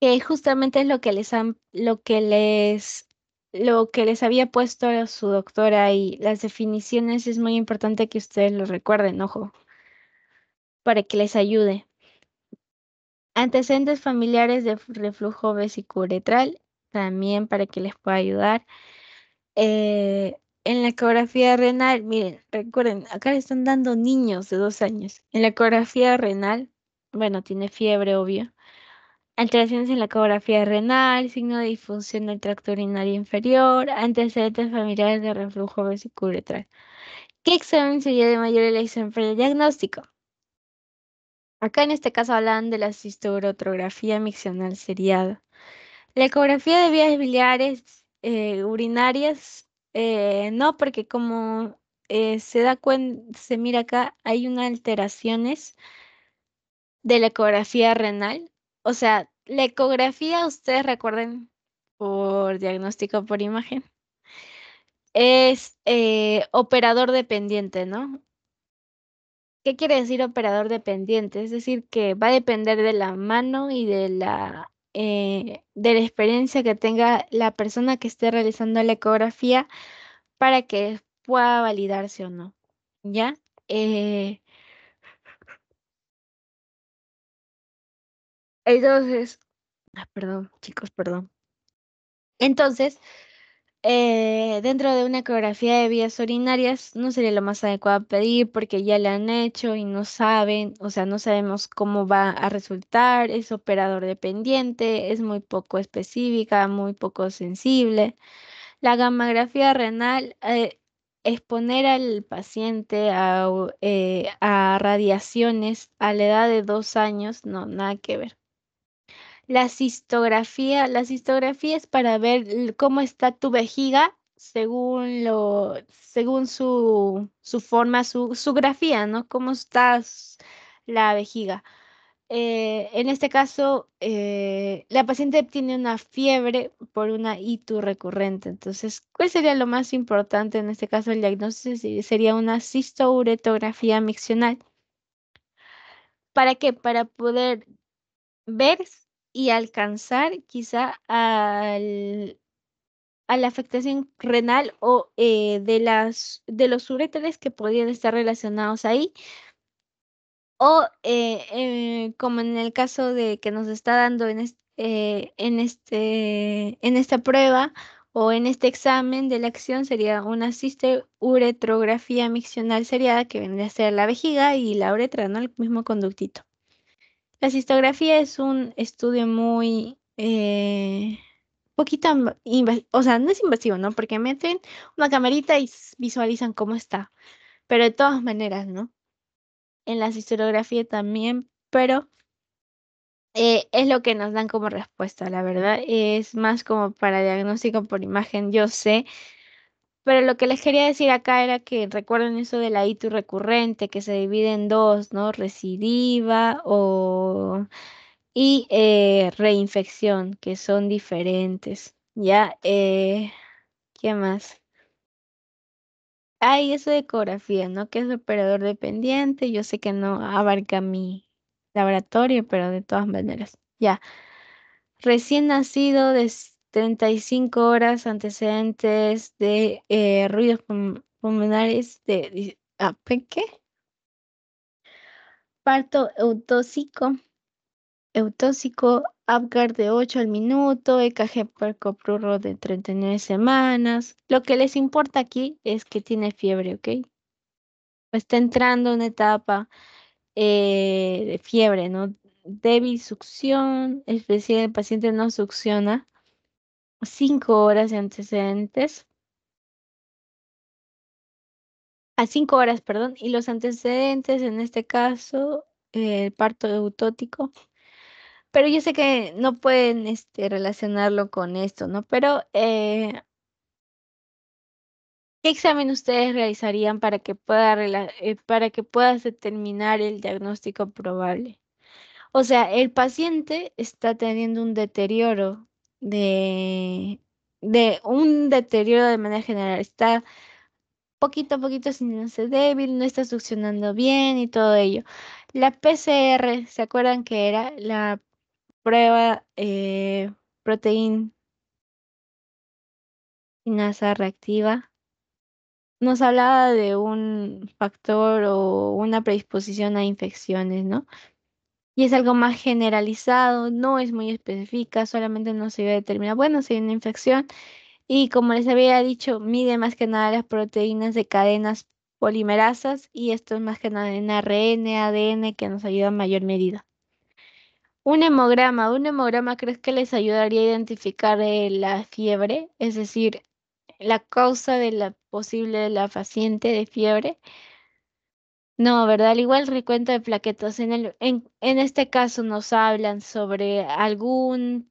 Que justamente es lo que les han, lo que les lo que les había puesto su doctora y las definiciones es muy importante que ustedes lo recuerden, ojo, para que les ayude. Antecedentes familiares de reflujo vesicuretral también para que les pueda ayudar. Eh, en la ecografía renal, miren, recuerden, acá le están dando niños de dos años. En la ecografía renal, bueno, tiene fiebre, obvio. Alteraciones en la ecografía renal, signo de disfunción del tracto urinario inferior, antecedentes familiares de reflujo vesicuretral. ¿Qué examen sería de mayor elección para el diagnóstico? Acá en este caso hablan de la cistourografía miccional seriada. La ecografía de vías biliares eh, urinarias, eh, no, porque como eh, se da cuenta, se mira acá, hay unas alteraciones de la ecografía renal. O sea, la ecografía, ustedes recuerden, por diagnóstico por imagen, es operador dependiente, ¿no? ¿Qué quiere decir operador dependiente? Es decir, que va a depender de la mano y de la eh, de la experiencia que tenga la persona que esté realizando la ecografía para que pueda validarse o no. ¿Ya? Eh, entonces, ah, perdón, chicos, perdón. Entonces, eh, dentro de una ecografía de vías urinarias no sería lo más adecuado pedir porque ya la han hecho y no saben, o sea, no sabemos cómo va a resultar, es operador dependiente, es muy poco específica, muy poco sensible. La gammagrafía renal... Eh, exponer al paciente eh, a, radiaciones a la edad de dos años, no, nada que ver. Las la las es para ver cómo está tu vejiga según lo, según su, su forma, su, grafía, ¿no? Cómo está la vejiga. Eh, en este caso, eh, la paciente tiene una fiebre por una ITU recurrente. Entonces, ¿cuál sería lo más importante en este caso el diagnóstico? Sería una cistouretografía miccional. ¿Para qué? Para poder ver y alcanzar quizá al, a la afectación renal o eh, de, las, de los uréteres que podrían estar relacionados ahí. O eh, eh, como en el caso de que nos está dando en, en, este, en esta prueba o en este examen de la acción sería una uretrografía miccional seriada que vendría a ser la vejiga y la uretra, ¿no? El mismo conductito. La cistografía es un estudio muy eh, poquito, o sea, no es invasivo, ¿no? Porque meten una camerita y visualizan cómo está. Pero de todas maneras, ¿no? En la histografía también, pero eh, es lo que nos dan como respuesta, la verdad. Es más como para diagnóstico por imagen. Yo sé pero lo que les quería decir acá era que recuerden eso de la ITU recurrente, que se divide en dos, ¿no? Recidiva o... y eh, reinfección, que son diferentes. Ya, eh, ¿qué más? Hay eso de ecografía, ¿no? Que es operador dependiente. Yo sé que no abarca mi laboratorio, pero de todas maneras, ya. Recién nacido 35 horas antecedentes de eh, ruidos pulmonares de, de ah, ¿qué? Parto eutóxico, eutóxico, Apgar de 8 al minuto, EKG per de 39 semanas. Lo que les importa aquí es que tiene fiebre, ¿ok? Está entrando una etapa eh, de fiebre, ¿no? Débil succión, es decir, el paciente no succiona cinco horas de antecedentes. A ah, cinco horas, perdón, y los antecedentes, en este caso, el parto eutótico. Pero yo sé que no pueden este, relacionarlo con esto, ¿no? Pero, eh, ¿qué examen ustedes realizarían para que, pueda, eh, para que puedas determinar el diagnóstico probable? O sea, el paciente está teniendo un deterioro de, de un deterioro de manera general. Está poquito a poquito sin sintiéndose débil, no está succionando bien y todo ello. La PCR, ¿se acuerdan que era la prueba eh, proteín reactiva? Nos hablaba de un factor o una predisposición a infecciones, ¿no? y es algo más generalizado, no es muy específica, solamente no se determinar, bueno, si hay una infección. Y como les había dicho, mide más que nada las proteínas de cadenas polimerasas y esto es más que nada en ARN, ADN que nos ayuda en mayor medida. Un hemograma, un hemograma crees que les ayudaría a identificar eh, la fiebre, es decir, la causa de la posible la paciente de fiebre. No, ¿verdad? Al igual recuento de plaquetas, en, el, en, en este caso nos hablan sobre algún,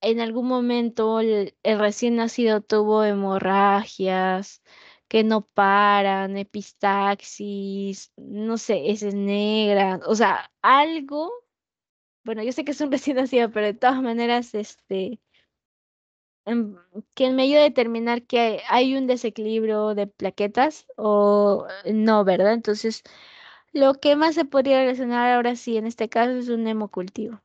en algún momento el, recién nacido tuvo hemorragias, que no paran, epistaxis, no sé, es negra, o sea, algo, bueno, yo sé que es un recién nacido, pero de todas maneras, este, Em, que en medio a determinar que hay un desequilibrio de plaquetas o eh, no, ¿verdad? Entonces, lo que más se podría relacionar ahora sí en este caso es un hemocultivo.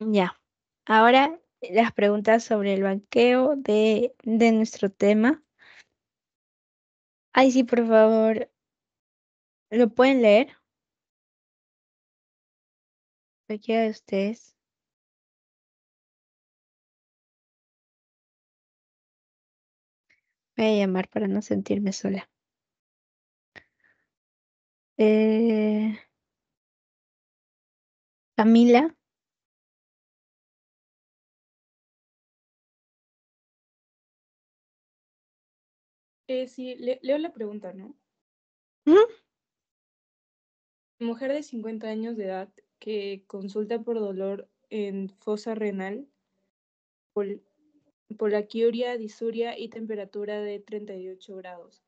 Ya, ahora las preguntas sobre el banqueo de, de nuestro tema. Ay, sí, por favor, ¿Lo pueden leer? Cualquiera de ustedes. Voy a llamar para no sentirme sola. Eh, Camila. Eh, sí, leo la pregunta, ¿no? Mujer de 50 años de edad que consulta por dolor en fosa renal, por la polaquiuria, disuria y temperatura de 38 grados.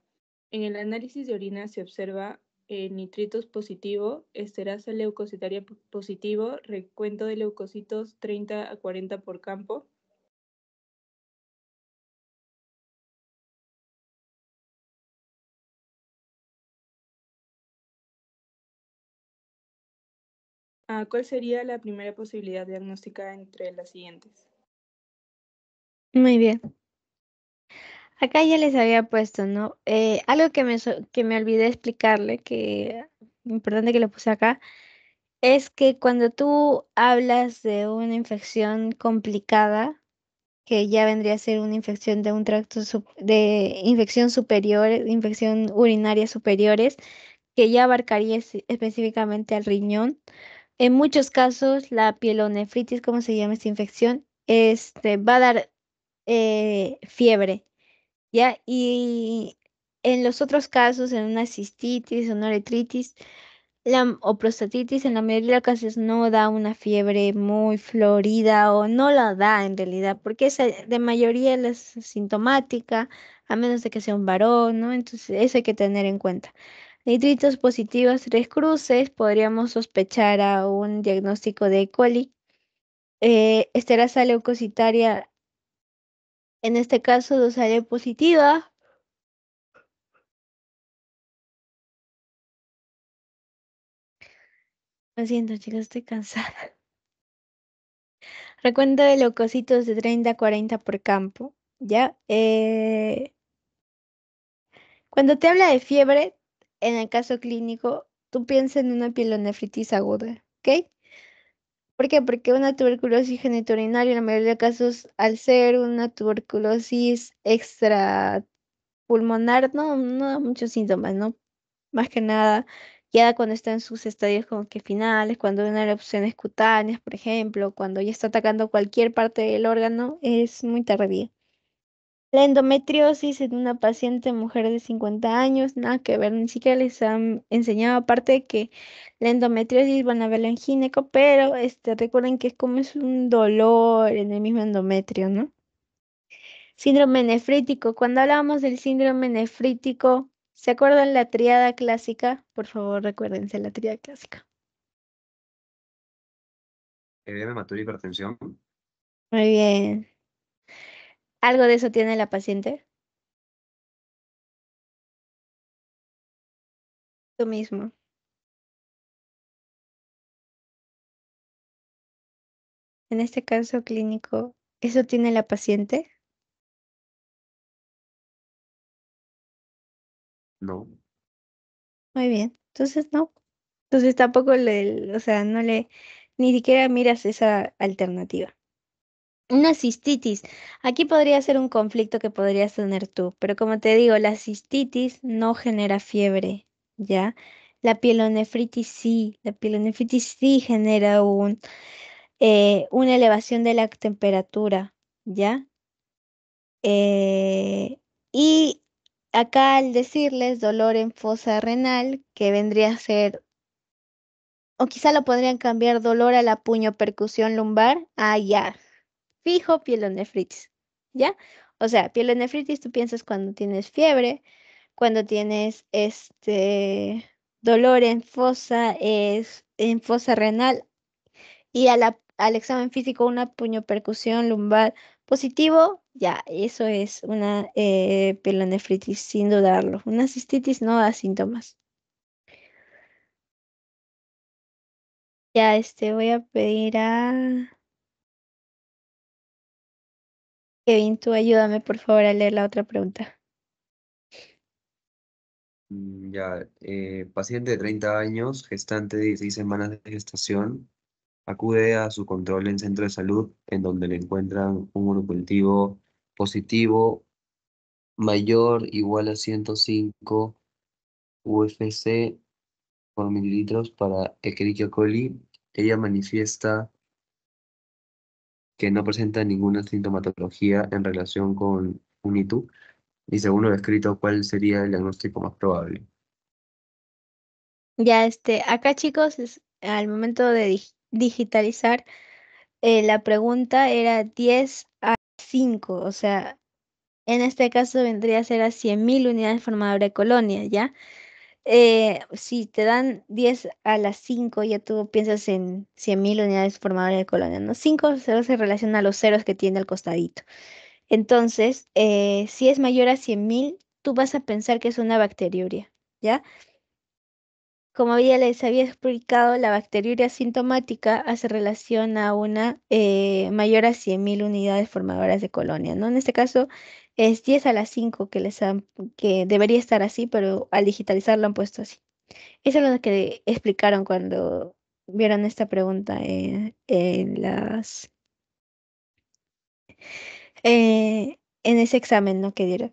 En el análisis de orina se observa eh, nitritos positivo, esterasa leucocitaria positivo, recuento de leucocitos 30 a 40 por campo, Ah, ¿Cuál sería la primera posibilidad diagnóstica entre las siguientes? Muy bien. Acá ya les había puesto, ¿no? Eh, algo que me, que me olvidé explicarle, que importante que lo puse acá, es que cuando tú hablas de una infección complicada, que ya vendría a ser una infección de un tracto de infección superior, infección urinaria superiores, que ya abarcaría específicamente al riñón, en muchos casos, la pielonefritis, ¿cómo se llama esta infección, este, va a dar eh, fiebre, ¿ya? Y en los otros casos, en una cistitis, una uretritis la, o prostatitis, en la mayoría de los casos no da una fiebre muy florida o no la da en realidad, porque eh, de mayoría es sintomática, a menos de que sea un varón, ¿no? Entonces, eso hay que tener en cuenta nitritos positivos tres cruces, podríamos sospechar a un diagnóstico de E. coli. Eh, esterasa leucocitaria, en este caso, dos sale positiva, Lo siento, chicos, estoy cansada. Recuento de leucocitos de 30 a 40 por campo. ¿Ya? Eh, cuando te habla de fiebre, en el caso clínico, tú piensas en una pielonefritis aguda, ¿ok? ¿Por qué? Porque una tuberculosis genitourinaria, en la mayoría de casos, al ser una tuberculosis extrapulmonar, no, no da muchos síntomas, ¿no? Más que nada, ya cuando está en sus estadios como que finales, cuando hay una erupciones cutáneas, por ejemplo, cuando ya está atacando cualquier parte del órgano, es muy tardía. La endometriosis en una paciente mujer de 50 años, nada que ver, ni siquiera les han enseñado, aparte que la endometriosis van a ver en gineco, pero este, recuerden que es como es un dolor en el mismo endometrio, ¿no? Síndrome nefrítico, cuando hablábamos del síndrome nefrítico, ¿se acuerdan la triada clásica? Por favor, recuérdense la triada clásica. Edema, y hipertensión. Muy bien. ¿Algo de eso tiene la paciente? Lo mismo. En este caso clínico, ¿eso tiene la paciente? No. Muy bien, entonces no. Entonces tampoco le, o sea, no le, ni siquiera miras esa alternativa. Una cistitis. Aquí podría ser un conflicto que podrías tener tú, pero como te digo, la cistitis no genera fiebre, ¿ya? La pielonefritis sí, la pielonefritis sí genera un, eh, una elevación de la temperatura, ¿ya? Eh, y acá al decirles dolor en fosa renal, que vendría a ser o quizá lo podrían cambiar dolor a la puño percusión lumbar. Ah, ya, fijo pielonefritis, ¿ya? O sea, pielonefritis tú piensas cuando tienes fiebre, cuando tienes este dolor en fosa, es, en fosa renal y al examen físico una puño percusión lumbar positivo, ya, eso es una eh, pielonefritis sin dudarlo. Una cistitis no da síntomas. Ya, este, voy a pedir a... Kevin, tú ayúdame por favor a leer la otra pregunta. Mm, ya, eh, paciente de 30 años, gestante de 16 semanas de gestación, acude a su control en centro de salud en donde le encuentran un monocultivo positivo mayor igual a 105 UFC por mililitros para Escherichia coli. Ella manifiesta que no presenta ninguna sintomatología en relación con un y según lo descrito, ¿cuál sería el diagnóstico más probable? Ya, este, acá chicos, es, al momento de digitalizar, eh, la pregunta era 10 a 5, o sea, en este caso vendría a ser a mil unidades formadoras de colonia, ¿ya? eh, si te dan 10 a las 5, ya tú piensas en 100.000 unidades formadoras de colonia, ¿no? 5 ceros se relaciona a los ceros que tiene al costadito. Entonces, eh, si es mayor a 100.000, tú vas a pensar que es una bacteriuria, ¿ya? Como ya les había explicado, la bacteriuria sintomática hace relación a una eh, mayor a 100.000 unidades formadoras de colonia, ¿no? En este caso es 10 a las 5 que, les que debería estar así, pero al digitalizar lo han puesto así. Eso es lo que explicaron cuando vieron esta pregunta en, las... Eh, en ese examen, ¿no? Que dieron.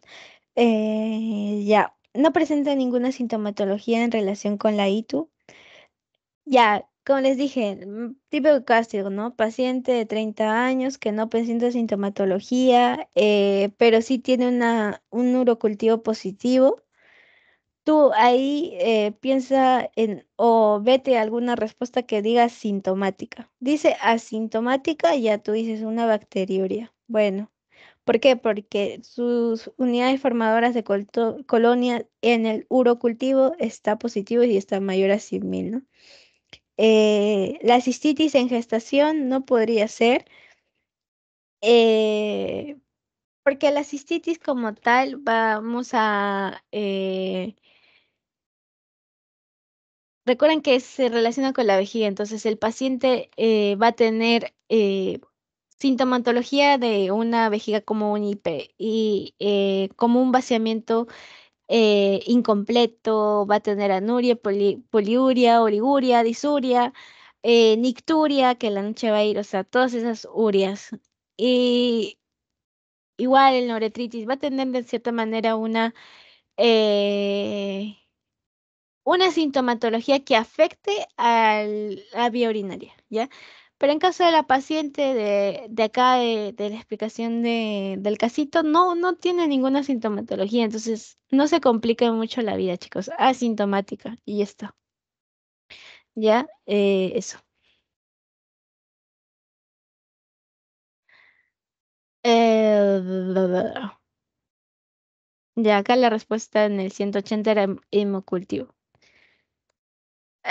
Eh, ya, no presenta ninguna sintomatología en relación con la ITU. Ya, como les dije, mm, tipo de ¿no? Paciente de 30 años que no presenta sintomatología, eh, pero sí tiene una, un neurocultivo positivo. Tú ahí eh, piensa en o vete a alguna respuesta que diga sintomática. Dice asintomática, ya tú dices una bacteriuria. Bueno, ¿Por qué? Porque sus unidades formadoras de colonia en el urocultivo está positivo y está mayor a 100.000, ¿no? Eh, la cistitis en gestación no podría ser, eh, porque la cistitis como tal vamos a... Eh, recuerden que se relaciona con la vejiga, entonces el paciente va a tener Sintomatología de una vejiga como un IP y eh, como un vaciamiento eh, incompleto, va a tener anuria, poliuria, oliguria, disuria, eh, nicturia, que la noche va a ir, o sea, todas esas urias. Y igual el noretritis va a tener de cierta manera una, una sintomatología que afecte a la vía urinaria, ¿ya? Pero en caso de la paciente de, acá, de, la explicación de, del casito, no, no tiene ninguna sintomatología, entonces no se complica mucho la vida, chicos. Asintomática y esto. Ya, eh, eso. Eh, ya, acá la respuesta en el 180 era hemocultivo.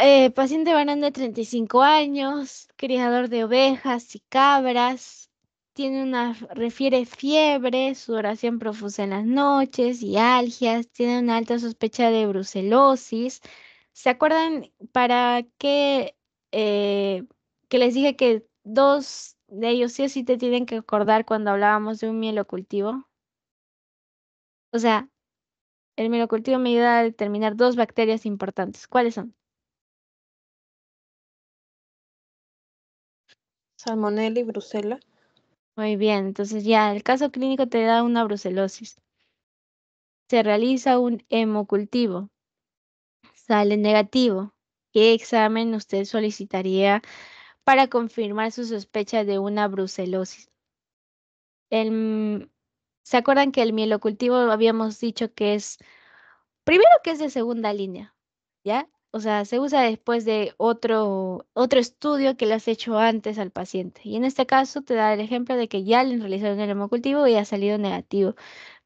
Eh, paciente varón de 35 años, criador de ovejas y cabras, tiene una, refiere fiebre, sudoración profusa en las noches y algias, tiene una alta sospecha de brucelosis. ¿Se acuerdan para qué eh, que les dije que dos de ellos sí o sí te tienen que acordar cuando hablábamos de un mielocultivo? O sea, el mielocultivo me ayuda a determinar dos bacterias importantes. ¿Cuáles son? salmonella y brucela. Muy bien, entonces ya el caso clínico te da una brucelosis. Se realiza un hemocultivo, sale negativo. ¿Qué examen usted solicitaría para confirmar su sospecha de una brucelosis? ¿Se acuerdan que el mielocultivo habíamos dicho que es, primero que es de segunda línea, ¿ya? o sea, se usa después de otro, otro estudio que le has hecho antes al paciente. Y en este caso te da el ejemplo de que ya le realizaron el hemocultivo y ha salido negativo.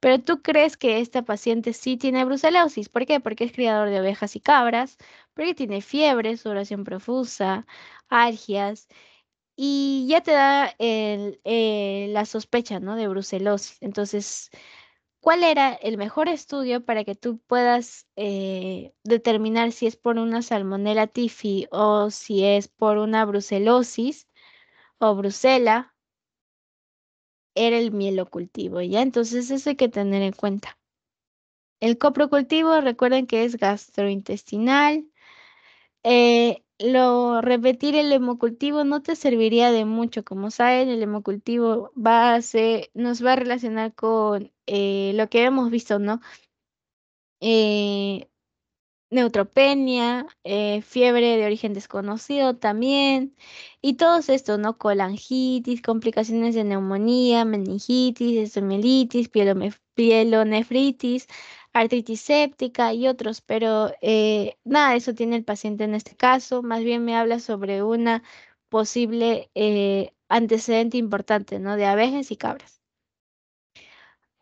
Pero tú crees que esta paciente sí tiene brucelosis. ¿Por qué? Porque es criador de ovejas y cabras, porque tiene fiebre, sudoración profusa, algias. Y ya te da el, eh, la sospecha, ¿no? De brucelosis. Entonces, cuál era el mejor estudio para que tú puedas eh, determinar si es por una salmonella tifi o si es por una brucelosis o brucela, era el cultivo, ¿ya? Entonces eso hay que tener en cuenta. El coprocultivo, recuerden que es gastrointestinal. Eh, lo repetir el hemocultivo no te serviría de mucho. Como saben, el hemocultivo nos va a relacionar con eh, lo que hemos visto, ¿no? Eh, neutropenia, eh, fiebre de origen desconocido también, y todos estos, ¿no? Colangitis, complicaciones de neumonía, meningitis, estomelitis, pielonefritis, artritis séptica y otros, pero eh, nada, eso tiene el paciente en este caso, más bien me habla sobre una posible eh, antecedente importante, ¿no? De abejas y cabras.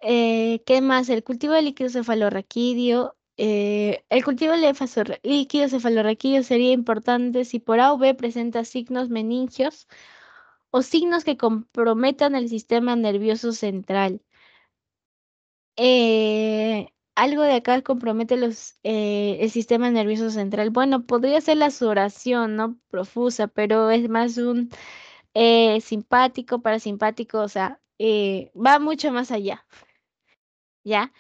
Eh, ¿Qué más? El cultivo de líquido cefalorraquídeo. el cultivo de líquido cefalorraquídeo sería importante si por A presenta signos meningios o signos que comprometan el sistema nervioso central. Eh, algo de acá compromete los, eh, el sistema nervioso central. Bueno, podría ser la sudoración, ¿no? Profusa, pero es más un eh, simpático, parasimpático, o sea, eh, va mucho más allá, ¿ya?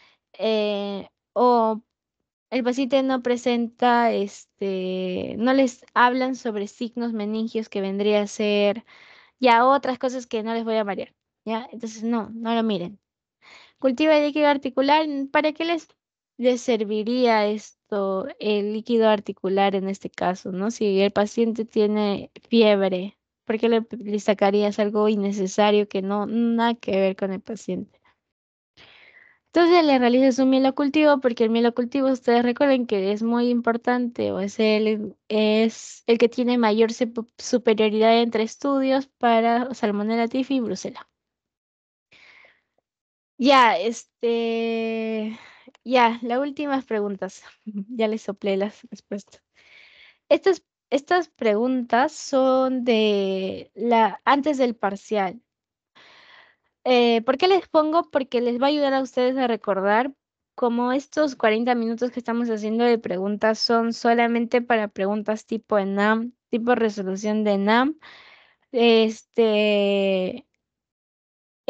o el paciente no presenta, este, no les hablan sobre signos meningios que vendría a ser ya otras cosas que no les voy a variar, ¿ya? Entonces, no, no lo miren cultiva el líquido articular, ¿para qué les, serviría esto, el líquido articular en este caso, ¿no? Si el paciente tiene fiebre, ¿por qué le, sacarías algo innecesario que no nada que ver con el paciente? Entonces le realizas un mielocultivo porque el mielocultivo, ustedes recuerden que es muy importante o es el, es el que tiene mayor superioridad entre estudios para Salmonella TIF y Bruselas. Ya, este, ya, las últimas preguntas. Ya les soplé las respuestas. Estas, estas preguntas son de la antes del parcial. Eh, ¿Por qué les pongo? Porque les va a ayudar a ustedes a recordar cómo estos 40 minutos que estamos haciendo de preguntas son solamente para preguntas tipo ENAM, tipo resolución de ENAM, este,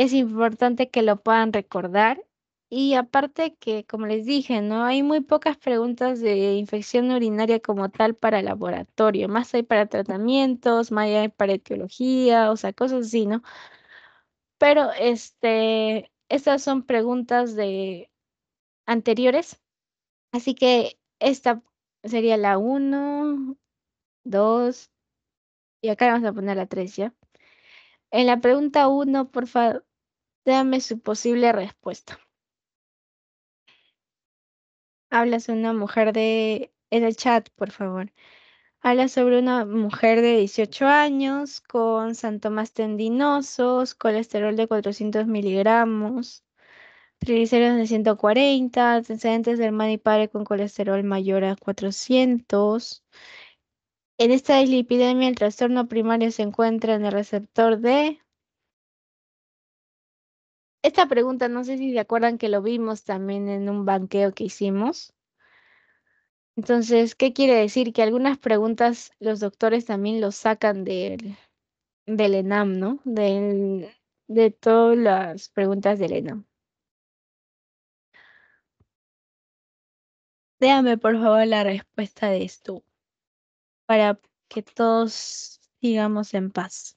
es importante que lo puedan recordar. Y aparte que, como les dije, no hay muy pocas preguntas de infección urinaria como tal para laboratorio, más hay para tratamientos, más hay para etiología, o sea, cosas así, ¿no? Pero este, estas son preguntas de anteriores, así que esta sería la 1, 2, y acá vamos a poner la 3, ¿ya? En la pregunta 1, por favor, Dame su posible respuesta. Hablas de una mujer de... En el chat, por favor. Habla sobre una mujer de 18 años con santomas tendinosos, colesterol de 400 miligramos, triglicéridos de 140, antecedentes de hermano y padre con colesterol mayor a 400. En esta dislipidemia, el trastorno primario se encuentra en el receptor de esta pregunta, no sé si se acuerdan que lo vimos también en un banqueo que hicimos. Entonces, ¿qué quiere decir? Que algunas preguntas los doctores también los sacan del, del ENAM, ¿no? de todas las preguntas del ENAM. Déjame, por favor, la respuesta de esto para que todos sigamos en paz.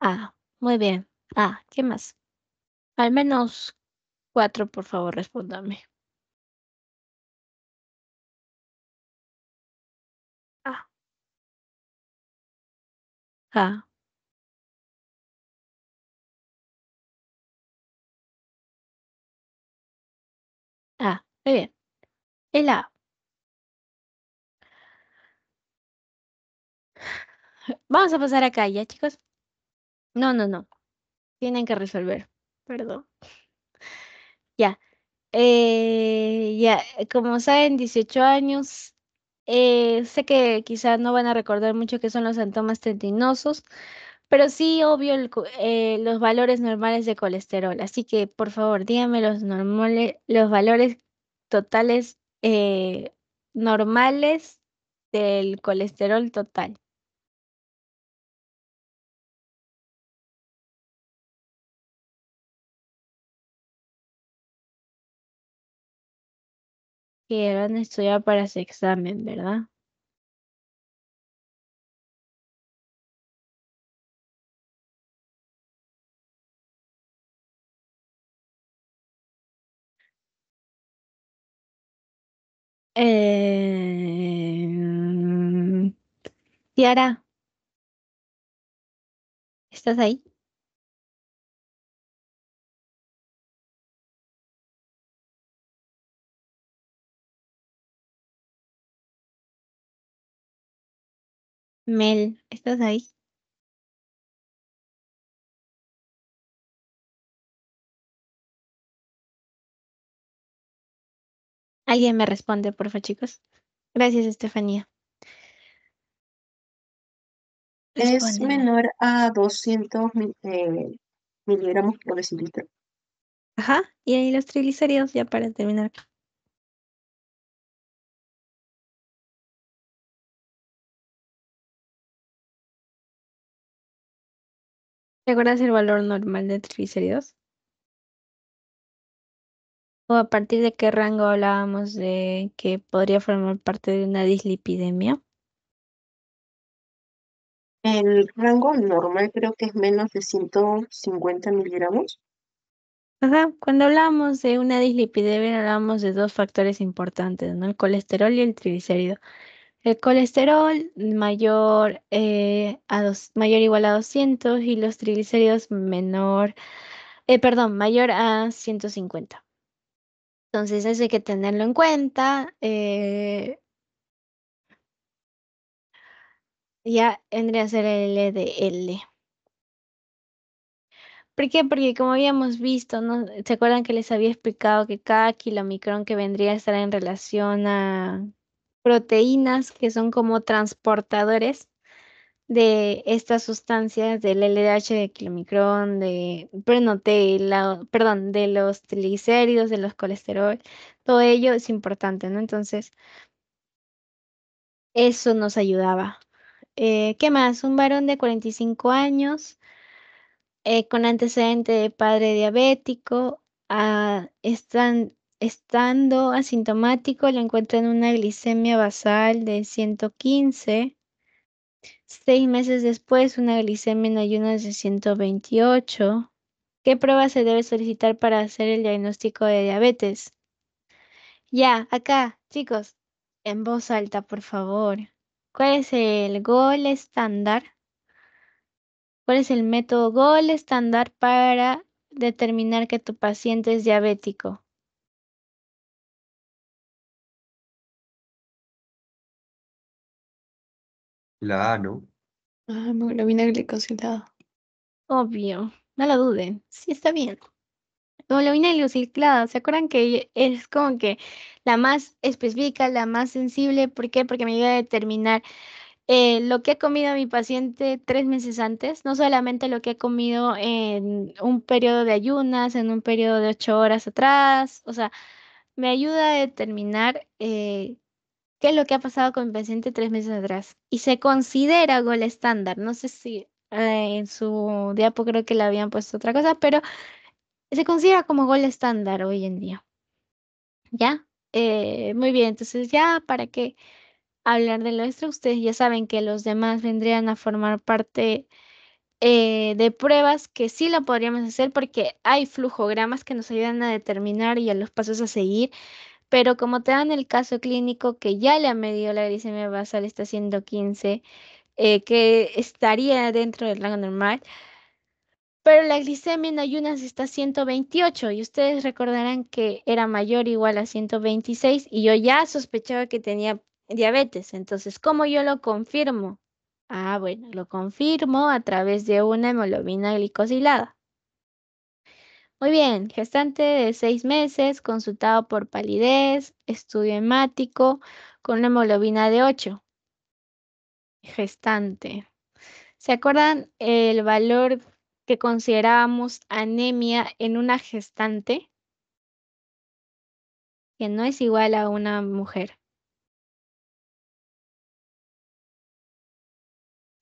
Ah. Muy bien. Ah, ¿qué más? Al menos cuatro, por favor, respóndame. Ah. Ah. Ah, muy bien. El A. Vamos a pasar acá ya, chicos. No, no, no. Tienen que resolver. Perdón. ya. Eh, ya, eh, como saben, 18 años. Eh, sé que quizás no van a recordar mucho qué son los antomas tendinosos, pero sí, obvio, los valores normales de colesterol. Así que, por favor, díganme los, normales, los valores totales normales del colesterol total. que eran estudiar para ese examen, ¿verdad? Eh... Tiara, ¿estás ahí? Mel, ¿estás ahí? Alguien me responde, porfa, chicos. Gracias, Estefanía. Es menor a 200 eh, miligramos por decilitro. Ajá, y ahí los triglicéridos ya para terminar. acuerdas el valor normal de triglicéridos? ¿O a partir de qué rango hablábamos de que podría formar parte de una dislipidemia? El rango normal creo que es menos de 150 miligramos. Ajá, cuando hablábamos de una dislipidemia hablábamos de dos factores importantes, ¿no? El colesterol y el triglicérido. El colesterol mayor, eh, a dos, mayor igual a 200 y los triglicéridos menor, eh, perdón, mayor a 150. Entonces eso hay que tenerlo en cuenta. Eh, ya vendría a ser el LDL. E ¿Por qué? Porque como habíamos visto, ¿no? ¿se acuerdan que les había explicado que cada kilomicrón que vendría a estar en relación a proteínas que son como transportadores de estas sustancias del LDH, de quilomicrón, de, perdón, de los triglicéridos, de los colesterol, todo ello es importante, ¿no? Entonces, eso nos ayudaba. Eh, ¿Qué más? Un varón de 45 años eh, con antecedente de padre diabético, ah, están estando asintomático le encuentran una glicemia basal de 115. Seis meses después, una glicemia en ayunas de 128. ¿Qué prueba se debe solicitar para hacer el diagnóstico de diabetes? Ya, acá, chicos, en voz alta, por favor. ¿Cuál es el gol estándar? ¿Cuál es el método gol estándar para determinar que tu paciente es diabético? La A, ¿no? Ah, hemoglobina glicosilada. Obvio, no la duden. Sí, está bien. Hemoglobina glicosilada, ¿se acuerdan que es como que la más específica, la más sensible? ¿Por qué? Porque me ayuda a determinar eh, lo que ha comido mi paciente tres meses antes, no solamente lo que ha comido en un periodo de ayunas, en un periodo de ocho horas atrás, o sea, me ayuda a determinar eh, qué es lo que ha pasado con el paciente tres meses atrás. Y se considera gol estándar. No sé si eh, en su diapo creo que le habían puesto otra cosa, pero se considera como gol estándar hoy en día. ¿Ya? Eh, muy bien, entonces ya para qué hablar de lo ustedes ya saben que los demás vendrían a formar parte eh, de pruebas que sí lo podríamos hacer porque hay flujogramas que nos ayudan a determinar y a los pasos a seguir pero como te dan el caso clínico que ya le ha medido la glicemia basal, está 115 eh, que estaría dentro del rango normal, pero la glicemia en ayunas está 128 y ustedes recordarán que era mayor igual a 126 y yo ya sospechaba que tenía diabetes. Entonces, ¿cómo yo lo confirmo? Ah, bueno, lo confirmo a través de una hemoglobina glicosilada. Muy bien, gestante de seis meses, consultado por palidez, estudio hemático, con una hemoglobina de 8. Gestante. ¿Se acuerdan el valor que considerábamos anemia en una gestante? Que no es igual a una mujer.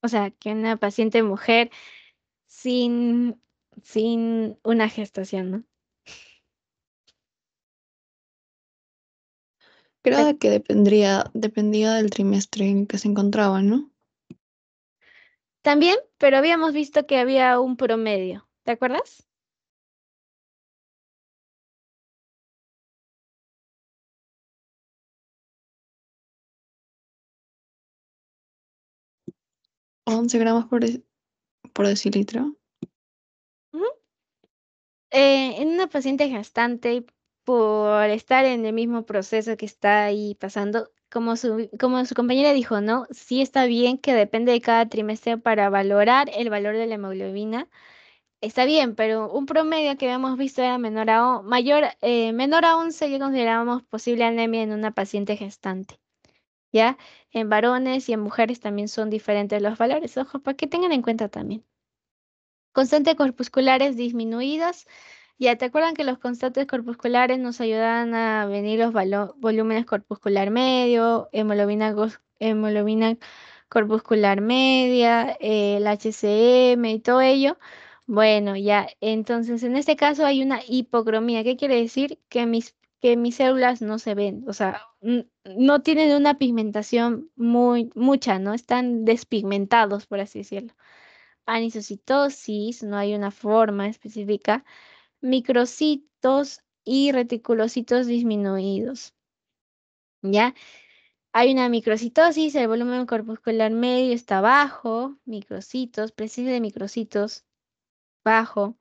O sea, que una paciente mujer sin sin una gestación, ¿no? Creo que dependría, dependía del trimestre en que se encontraba, ¿no? También, pero habíamos visto que había un promedio, ¿te acuerdas? ¿11 gramos por, por decilitro? Eh, en una paciente gestante, por estar en el mismo proceso que está ahí pasando, como su, como su compañera dijo, ¿no? Sí está bien que depende de cada trimestre para valorar el valor de la hemoglobina. Está bien, pero un promedio que habíamos visto era menor a, mayor, eh, menor a 11 que considerábamos posible anemia en una paciente gestante. ¿Ya? En varones y en mujeres también son diferentes los valores. Ojo, para que tengan en cuenta también. Constantes corpusculares disminuidas. Ya, ¿te acuerdan que los constantes corpusculares nos ayudan a venir los volúmenes corpuscular medio, hemoglobina, corpuscular media, el HCM y todo ello? Bueno, ya, entonces en este caso hay una hipocromía. ¿Qué quiere decir? Que mis, que mis células no se ven, o sea, no tienen una pigmentación muy mucha, ¿no? Están despigmentados, por así decirlo anisocitosis, no hay una forma específica, microcitos y reticulocitos disminuidos. ¿Ya? Hay una microcitosis, el volumen corpuscular medio está bajo, microcitos, presencia de microcitos bajo.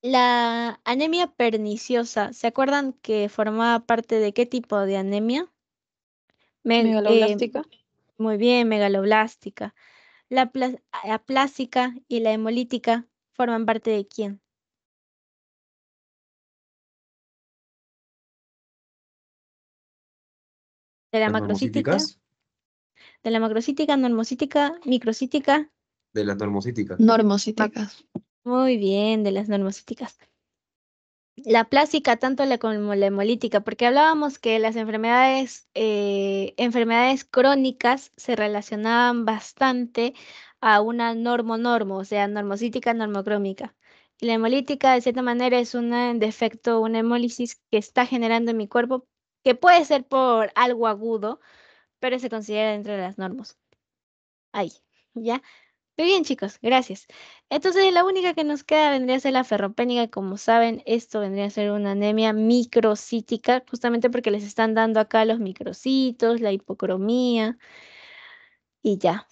La anemia perniciosa, ¿se acuerdan que formaba parte de qué tipo de anemia? megaloblástica. Em, muy bien, megaloblástica. La aplásica y la hemolítica forman parte de quién. De la macrocítica. De la macrocítica, normocítica, microcítica. De las normocíticas. Normocíticas. Muy bien, de las normocíticas la plástica, tanto la como la hemolítica, porque hablábamos que las enfermedades, eh, enfermedades crónicas se relacionaban bastante a una normo-normo, o sea, normocítica, normocrómica. Y la hemolítica, de cierta manera, es un eh, defecto, una hemólisis que está generando en mi cuerpo, que puede ser por algo agudo, pero se considera dentro de las normas. Ahí, ¿ya? Muy bien, chicos, gracias. Entonces, la única que nos queda vendría a ser la ferropénica. Como saben, esto vendría a ser una anemia microcítica, justamente porque les están dando acá los microcitos, la hipocromía y ya.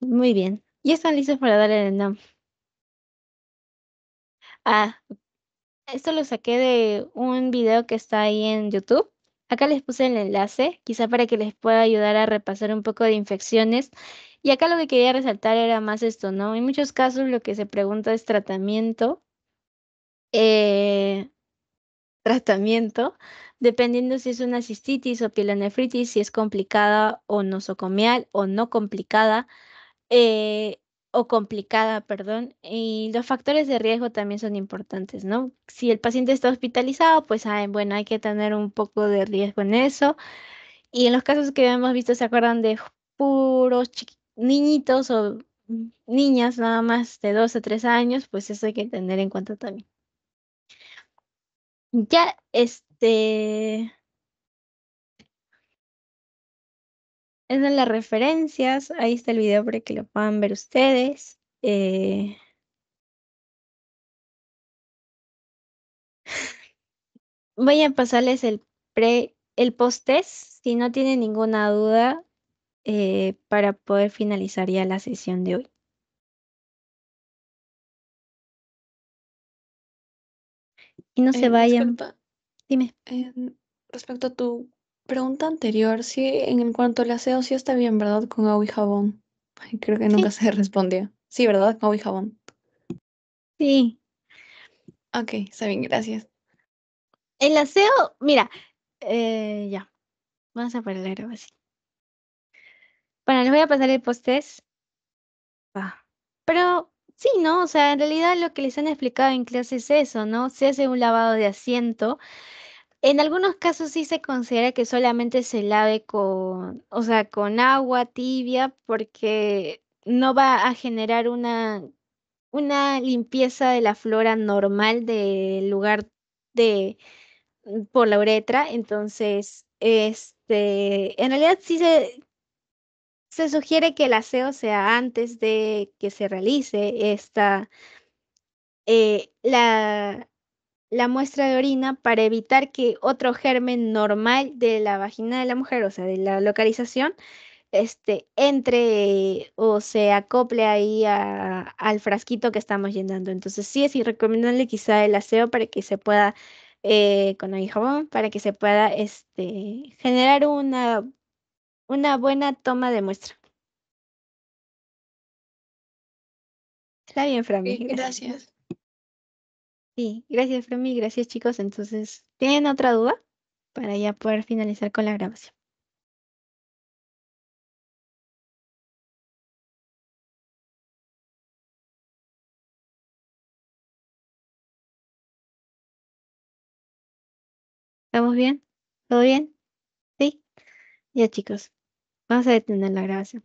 Muy bien. Y están listos para darle el nombre? Ah, esto lo saqué de un video que está ahí en YouTube. Acá les puse el enlace, quizá para que les pueda ayudar a repasar un poco de infecciones y acá lo que quería resaltar era más esto, ¿no? En muchos casos lo que se pregunta es tratamiento. Eh, tratamiento, dependiendo si es una cistitis o pielonefritis, si es complicada o nosocomial o no complicada, eh, o complicada, perdón, y los factores de riesgo también son importantes, ¿no? Si el paciente está hospitalizado, pues bueno, hay que tener un poco de riesgo en eso. Y en los casos que hemos visto, ¿se acuerdan de puros chiquitos? niñitos o niñas nada más de 2 a 3 años, pues eso hay que tener en cuenta también. Ya, este... Es de las referencias, ahí está el video para que lo puedan ver ustedes. Eh. Voy a pasarles el pre, el post-test, si no tienen ninguna duda, eh, para poder finalizar ya la sesión de hoy. Y no se vayan. Dime. respecto a tu pregunta anterior, sí, en cuanto al aseo, sí está bien, ¿verdad? Con agua y jabón. creo que nunca se respondió. Sí, ¿verdad? Con agua y jabón. Sí. Ok, está bien, gracias. El aseo, mira, eh, ya, vamos a ponerlo así. Bueno, les voy a pasar el postés. Pero sí, ¿no? O sea, en realidad lo que les han explicado en clase es eso, ¿no? Se hace un lavado de asiento. En algunos casos sí se considera que solamente se lave con, o sea, con agua tibia porque no va a generar una, una limpieza de la flora normal del lugar de por la uretra. Entonces, este, en realidad sí se se sugiere que el aseo sea antes de que se realice esta, eh, la, la muestra de orina para evitar que otro germen normal de la vagina de la mujer, o sea, de la localización, este, entre o se acople ahí al frasquito que estamos llenando. Entonces sí es recomendable quizá el aseo para que se pueda, eh, con el jabón, para que se pueda este, generar una una buena toma de muestra. Está bien, Frami. gracias. Sí, gracias, Frami. Gracias, chicos. Entonces, ¿tienen otra duda? Para ya poder finalizar con la grabación. ¿Estamos bien? ¿Todo bien? Sí. Ya, chicos. Vamos a detener la gracia